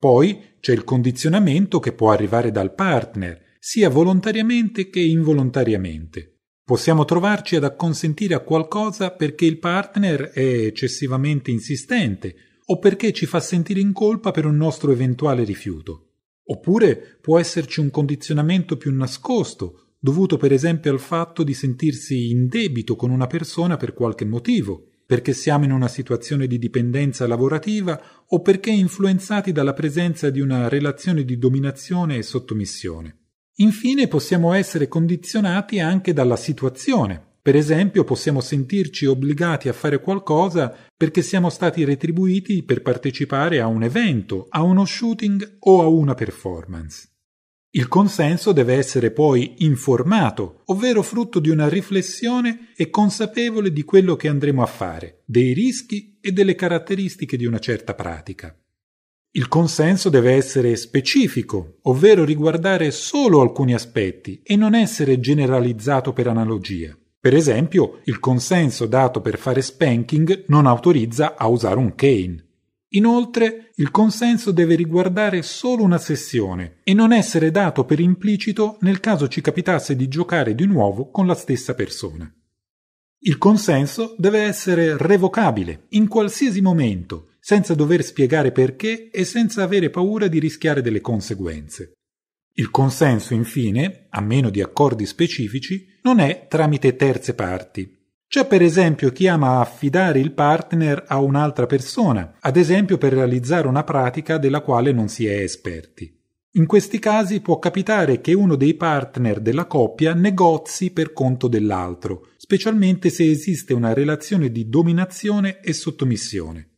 Poi c'è il condizionamento che può arrivare dal partner, sia volontariamente che involontariamente. Possiamo trovarci ad acconsentire a qualcosa perché il partner è eccessivamente insistente o perché ci fa sentire in colpa per un nostro eventuale rifiuto. Oppure può esserci un condizionamento più nascosto, dovuto per esempio al fatto di sentirsi in debito con una persona per qualche motivo, perché siamo in una situazione di dipendenza lavorativa o perché influenzati dalla presenza di una relazione di dominazione e sottomissione. Infine possiamo essere condizionati anche dalla situazione, per esempio possiamo sentirci obbligati a fare qualcosa perché siamo stati retribuiti per partecipare a un evento, a uno shooting o a una performance. Il consenso deve essere poi informato, ovvero frutto di una riflessione e consapevole di quello che andremo a fare, dei rischi e delle caratteristiche di una certa pratica. Il consenso deve essere specifico, ovvero riguardare solo alcuni aspetti e non essere generalizzato per analogia. Per esempio, il consenso dato per fare spanking non autorizza a usare un cane. Inoltre, il consenso deve riguardare solo una sessione e non essere dato per implicito nel caso ci capitasse di giocare di nuovo con la stessa persona. Il consenso deve essere revocabile in qualsiasi momento, senza dover spiegare perché e senza avere paura di rischiare delle conseguenze. Il consenso, infine, a meno di accordi specifici, non è tramite terze parti. C'è per esempio chi ama affidare il partner a un'altra persona, ad esempio per realizzare una pratica della quale non si è esperti. In questi casi può capitare che uno dei partner della coppia negozi per conto dell'altro, specialmente se esiste una relazione di dominazione e sottomissione.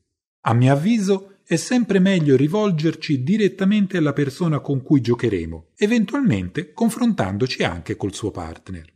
A mio avviso, è sempre meglio rivolgerci direttamente alla persona con cui giocheremo, eventualmente confrontandoci anche col suo partner.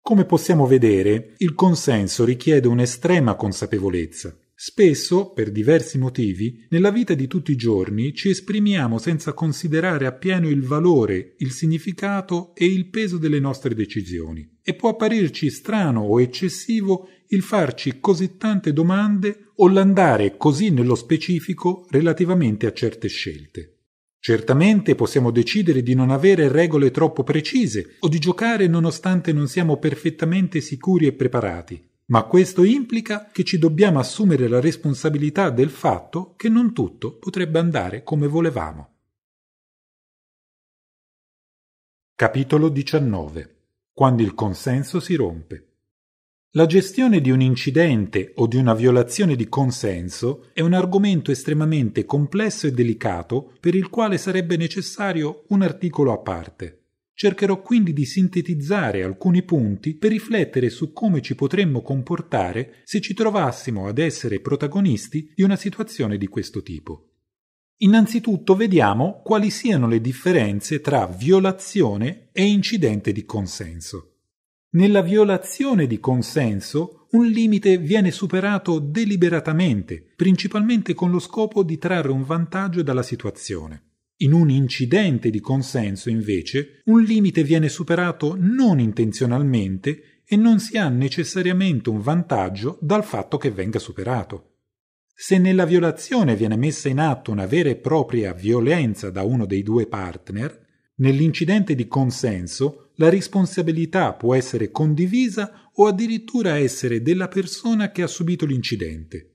Come possiamo vedere, il consenso richiede un'estrema consapevolezza. Spesso, per diversi motivi, nella vita di tutti i giorni ci esprimiamo senza considerare appieno il valore, il significato e il peso delle nostre decisioni e può apparirci strano o eccessivo il farci così tante domande o l'andare così nello specifico relativamente a certe scelte. Certamente possiamo decidere di non avere regole troppo precise o di giocare nonostante non siamo perfettamente sicuri e preparati, ma questo implica che ci dobbiamo assumere la responsabilità del fatto che non tutto potrebbe andare come volevamo. Capitolo 19 Quando il consenso si rompe la gestione di un incidente o di una violazione di consenso è un argomento estremamente complesso e delicato per il quale sarebbe necessario un articolo a parte. Cercherò quindi di sintetizzare alcuni punti per riflettere su come ci potremmo comportare se ci trovassimo ad essere protagonisti di una situazione di questo tipo. Innanzitutto vediamo quali siano le differenze tra violazione e incidente di consenso. Nella violazione di consenso, un limite viene superato deliberatamente, principalmente con lo scopo di trarre un vantaggio dalla situazione. In un incidente di consenso, invece, un limite viene superato non intenzionalmente e non si ha necessariamente un vantaggio dal fatto che venga superato. Se nella violazione viene messa in atto una vera e propria violenza da uno dei due partner, nell'incidente di consenso la responsabilità può essere condivisa o addirittura essere della persona che ha subito l'incidente.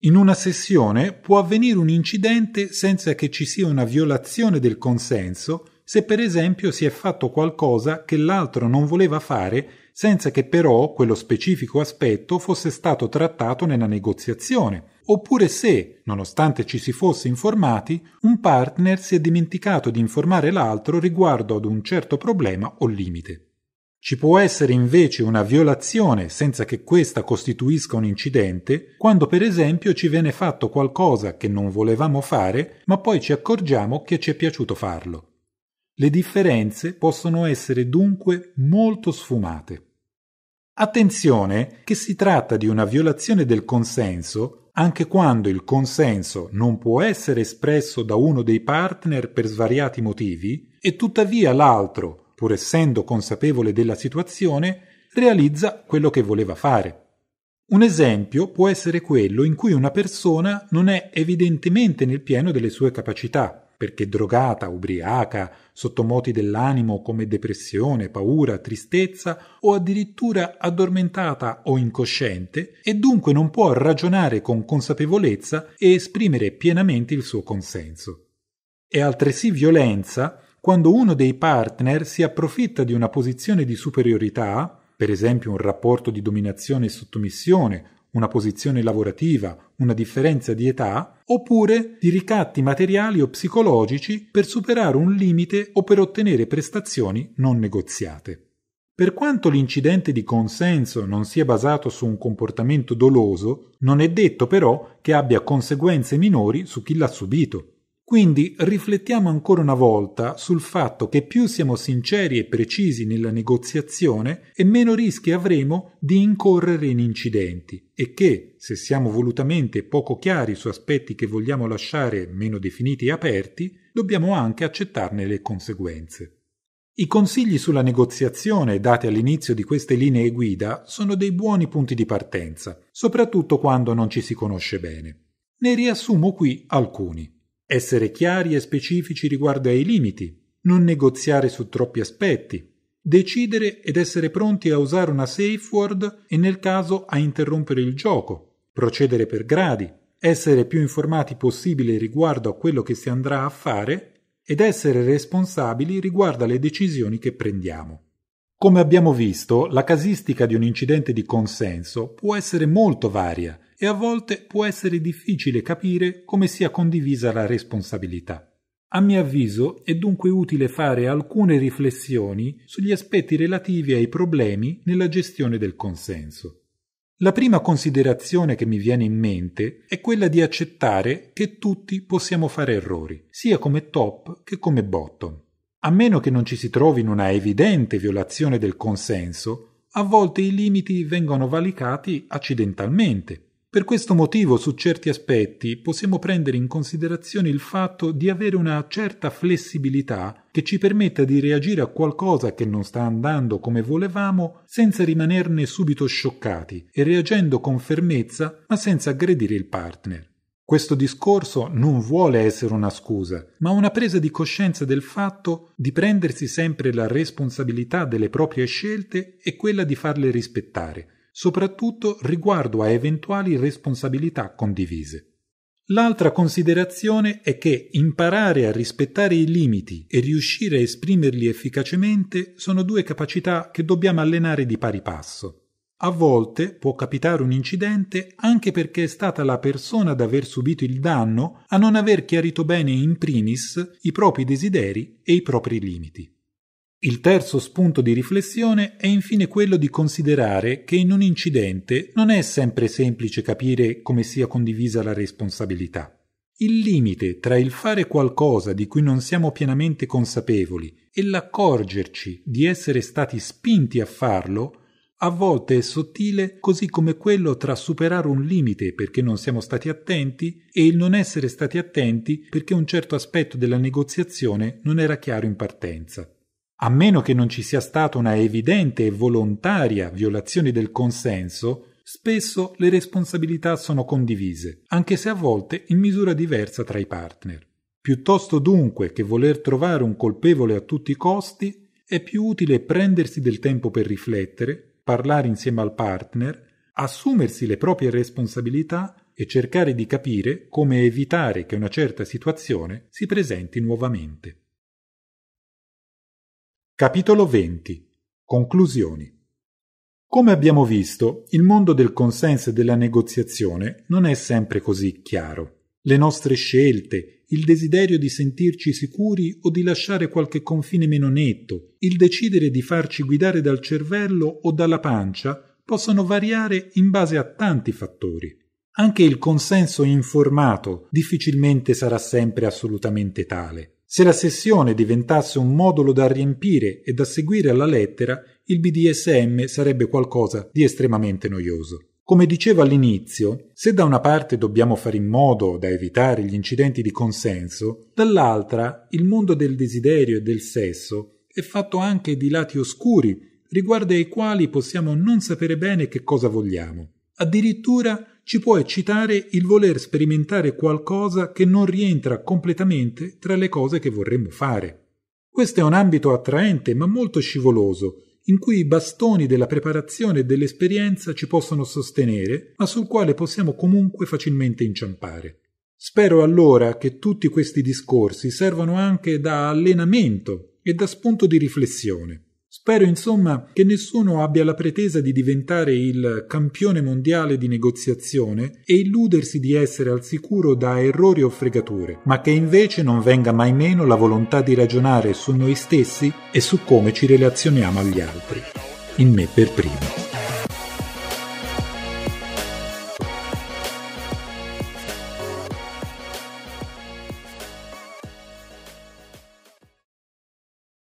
In una sessione può avvenire un incidente senza che ci sia una violazione del consenso se per esempio si è fatto qualcosa che l'altro non voleva fare senza che però quello specifico aspetto fosse stato trattato nella negoziazione, oppure se, nonostante ci si fosse informati, un partner si è dimenticato di informare l'altro riguardo ad un certo problema o limite. Ci può essere invece una violazione senza che questa costituisca un incidente, quando per esempio ci viene fatto qualcosa che non volevamo fare, ma poi ci accorgiamo che ci è piaciuto farlo. Le differenze possono essere dunque molto sfumate. Attenzione che si tratta di una violazione del consenso anche quando il consenso non può essere espresso da uno dei partner per svariati motivi e tuttavia l'altro, pur essendo consapevole della situazione, realizza quello che voleva fare. Un esempio può essere quello in cui una persona non è evidentemente nel pieno delle sue capacità, perché drogata, ubriaca, sotto moti dell'animo come depressione, paura, tristezza o addirittura addormentata o incosciente e dunque non può ragionare con consapevolezza e esprimere pienamente il suo consenso. È altresì violenza quando uno dei partner si approfitta di una posizione di superiorità, per esempio un rapporto di dominazione e sottomissione una posizione lavorativa, una differenza di età, oppure di ricatti materiali o psicologici per superare un limite o per ottenere prestazioni non negoziate. Per quanto l'incidente di consenso non sia basato su un comportamento doloso, non è detto però che abbia conseguenze minori su chi l'ha subito. Quindi riflettiamo ancora una volta sul fatto che più siamo sinceri e precisi nella negoziazione e meno rischi avremo di incorrere in incidenti e che, se siamo volutamente poco chiari su aspetti che vogliamo lasciare meno definiti e aperti, dobbiamo anche accettarne le conseguenze. I consigli sulla negoziazione dati all'inizio di queste linee guida sono dei buoni punti di partenza, soprattutto quando non ci si conosce bene. Ne riassumo qui alcuni. Essere chiari e specifici riguardo ai limiti, non negoziare su troppi aspetti, decidere ed essere pronti a usare una safe word e nel caso a interrompere il gioco, procedere per gradi, essere più informati possibile riguardo a quello che si andrà a fare ed essere responsabili riguardo alle decisioni che prendiamo. Come abbiamo visto, la casistica di un incidente di consenso può essere molto varia e a volte può essere difficile capire come sia condivisa la responsabilità. A mio avviso è dunque utile fare alcune riflessioni sugli aspetti relativi ai problemi nella gestione del consenso. La prima considerazione che mi viene in mente è quella di accettare che tutti possiamo fare errori, sia come top che come bottom. A meno che non ci si trovi in una evidente violazione del consenso, a volte i limiti vengono valicati accidentalmente, per questo motivo, su certi aspetti, possiamo prendere in considerazione il fatto di avere una certa flessibilità che ci permetta di reagire a qualcosa che non sta andando come volevamo senza rimanerne subito scioccati e reagendo con fermezza ma senza aggredire il partner. Questo discorso non vuole essere una scusa, ma una presa di coscienza del fatto di prendersi sempre la responsabilità delle proprie scelte e quella di farle rispettare, soprattutto riguardo a eventuali responsabilità condivise. L'altra considerazione è che imparare a rispettare i limiti e riuscire a esprimerli efficacemente sono due capacità che dobbiamo allenare di pari passo. A volte può capitare un incidente anche perché è stata la persona ad aver subito il danno a non aver chiarito bene in primis i propri desideri e i propri limiti. Il terzo spunto di riflessione è infine quello di considerare che in un incidente non è sempre semplice capire come sia condivisa la responsabilità. Il limite tra il fare qualcosa di cui non siamo pienamente consapevoli e l'accorgerci di essere stati spinti a farlo a volte è sottile così come quello tra superare un limite perché non siamo stati attenti e il non essere stati attenti perché un certo aspetto della negoziazione non era chiaro in partenza a meno che non ci sia stata una evidente e volontaria violazione del consenso, spesso le responsabilità sono condivise, anche se a volte in misura diversa tra i partner. Piuttosto dunque che voler trovare un colpevole a tutti i costi, è più utile prendersi del tempo per riflettere, parlare insieme al partner, assumersi le proprie responsabilità e cercare di capire come evitare che una certa situazione si presenti nuovamente. Capitolo 20 Conclusioni Come abbiamo visto, il mondo del consenso e della negoziazione non è sempre così chiaro. Le nostre scelte, il desiderio di sentirci sicuri o di lasciare qualche confine meno netto, il decidere di farci guidare dal cervello o dalla pancia possono variare in base a tanti fattori. Anche il consenso informato difficilmente sarà sempre assolutamente tale. Se la sessione diventasse un modulo da riempire e da seguire alla lettera, il BDSM sarebbe qualcosa di estremamente noioso. Come dicevo all'inizio, se da una parte dobbiamo fare in modo da evitare gli incidenti di consenso, dall'altra il mondo del desiderio e del sesso è fatto anche di lati oscuri, riguardo ai quali possiamo non sapere bene che cosa vogliamo. Addirittura ci può eccitare il voler sperimentare qualcosa che non rientra completamente tra le cose che vorremmo fare. Questo è un ambito attraente ma molto scivoloso, in cui i bastoni della preparazione e dell'esperienza ci possono sostenere, ma sul quale possiamo comunque facilmente inciampare. Spero allora che tutti questi discorsi servano anche da allenamento e da spunto di riflessione. Spero insomma che nessuno abbia la pretesa di diventare il campione mondiale di negoziazione e illudersi di essere al sicuro da errori o fregature, ma che invece non venga mai meno la volontà di ragionare su noi stessi e su come ci relazioniamo agli altri. In me per primo.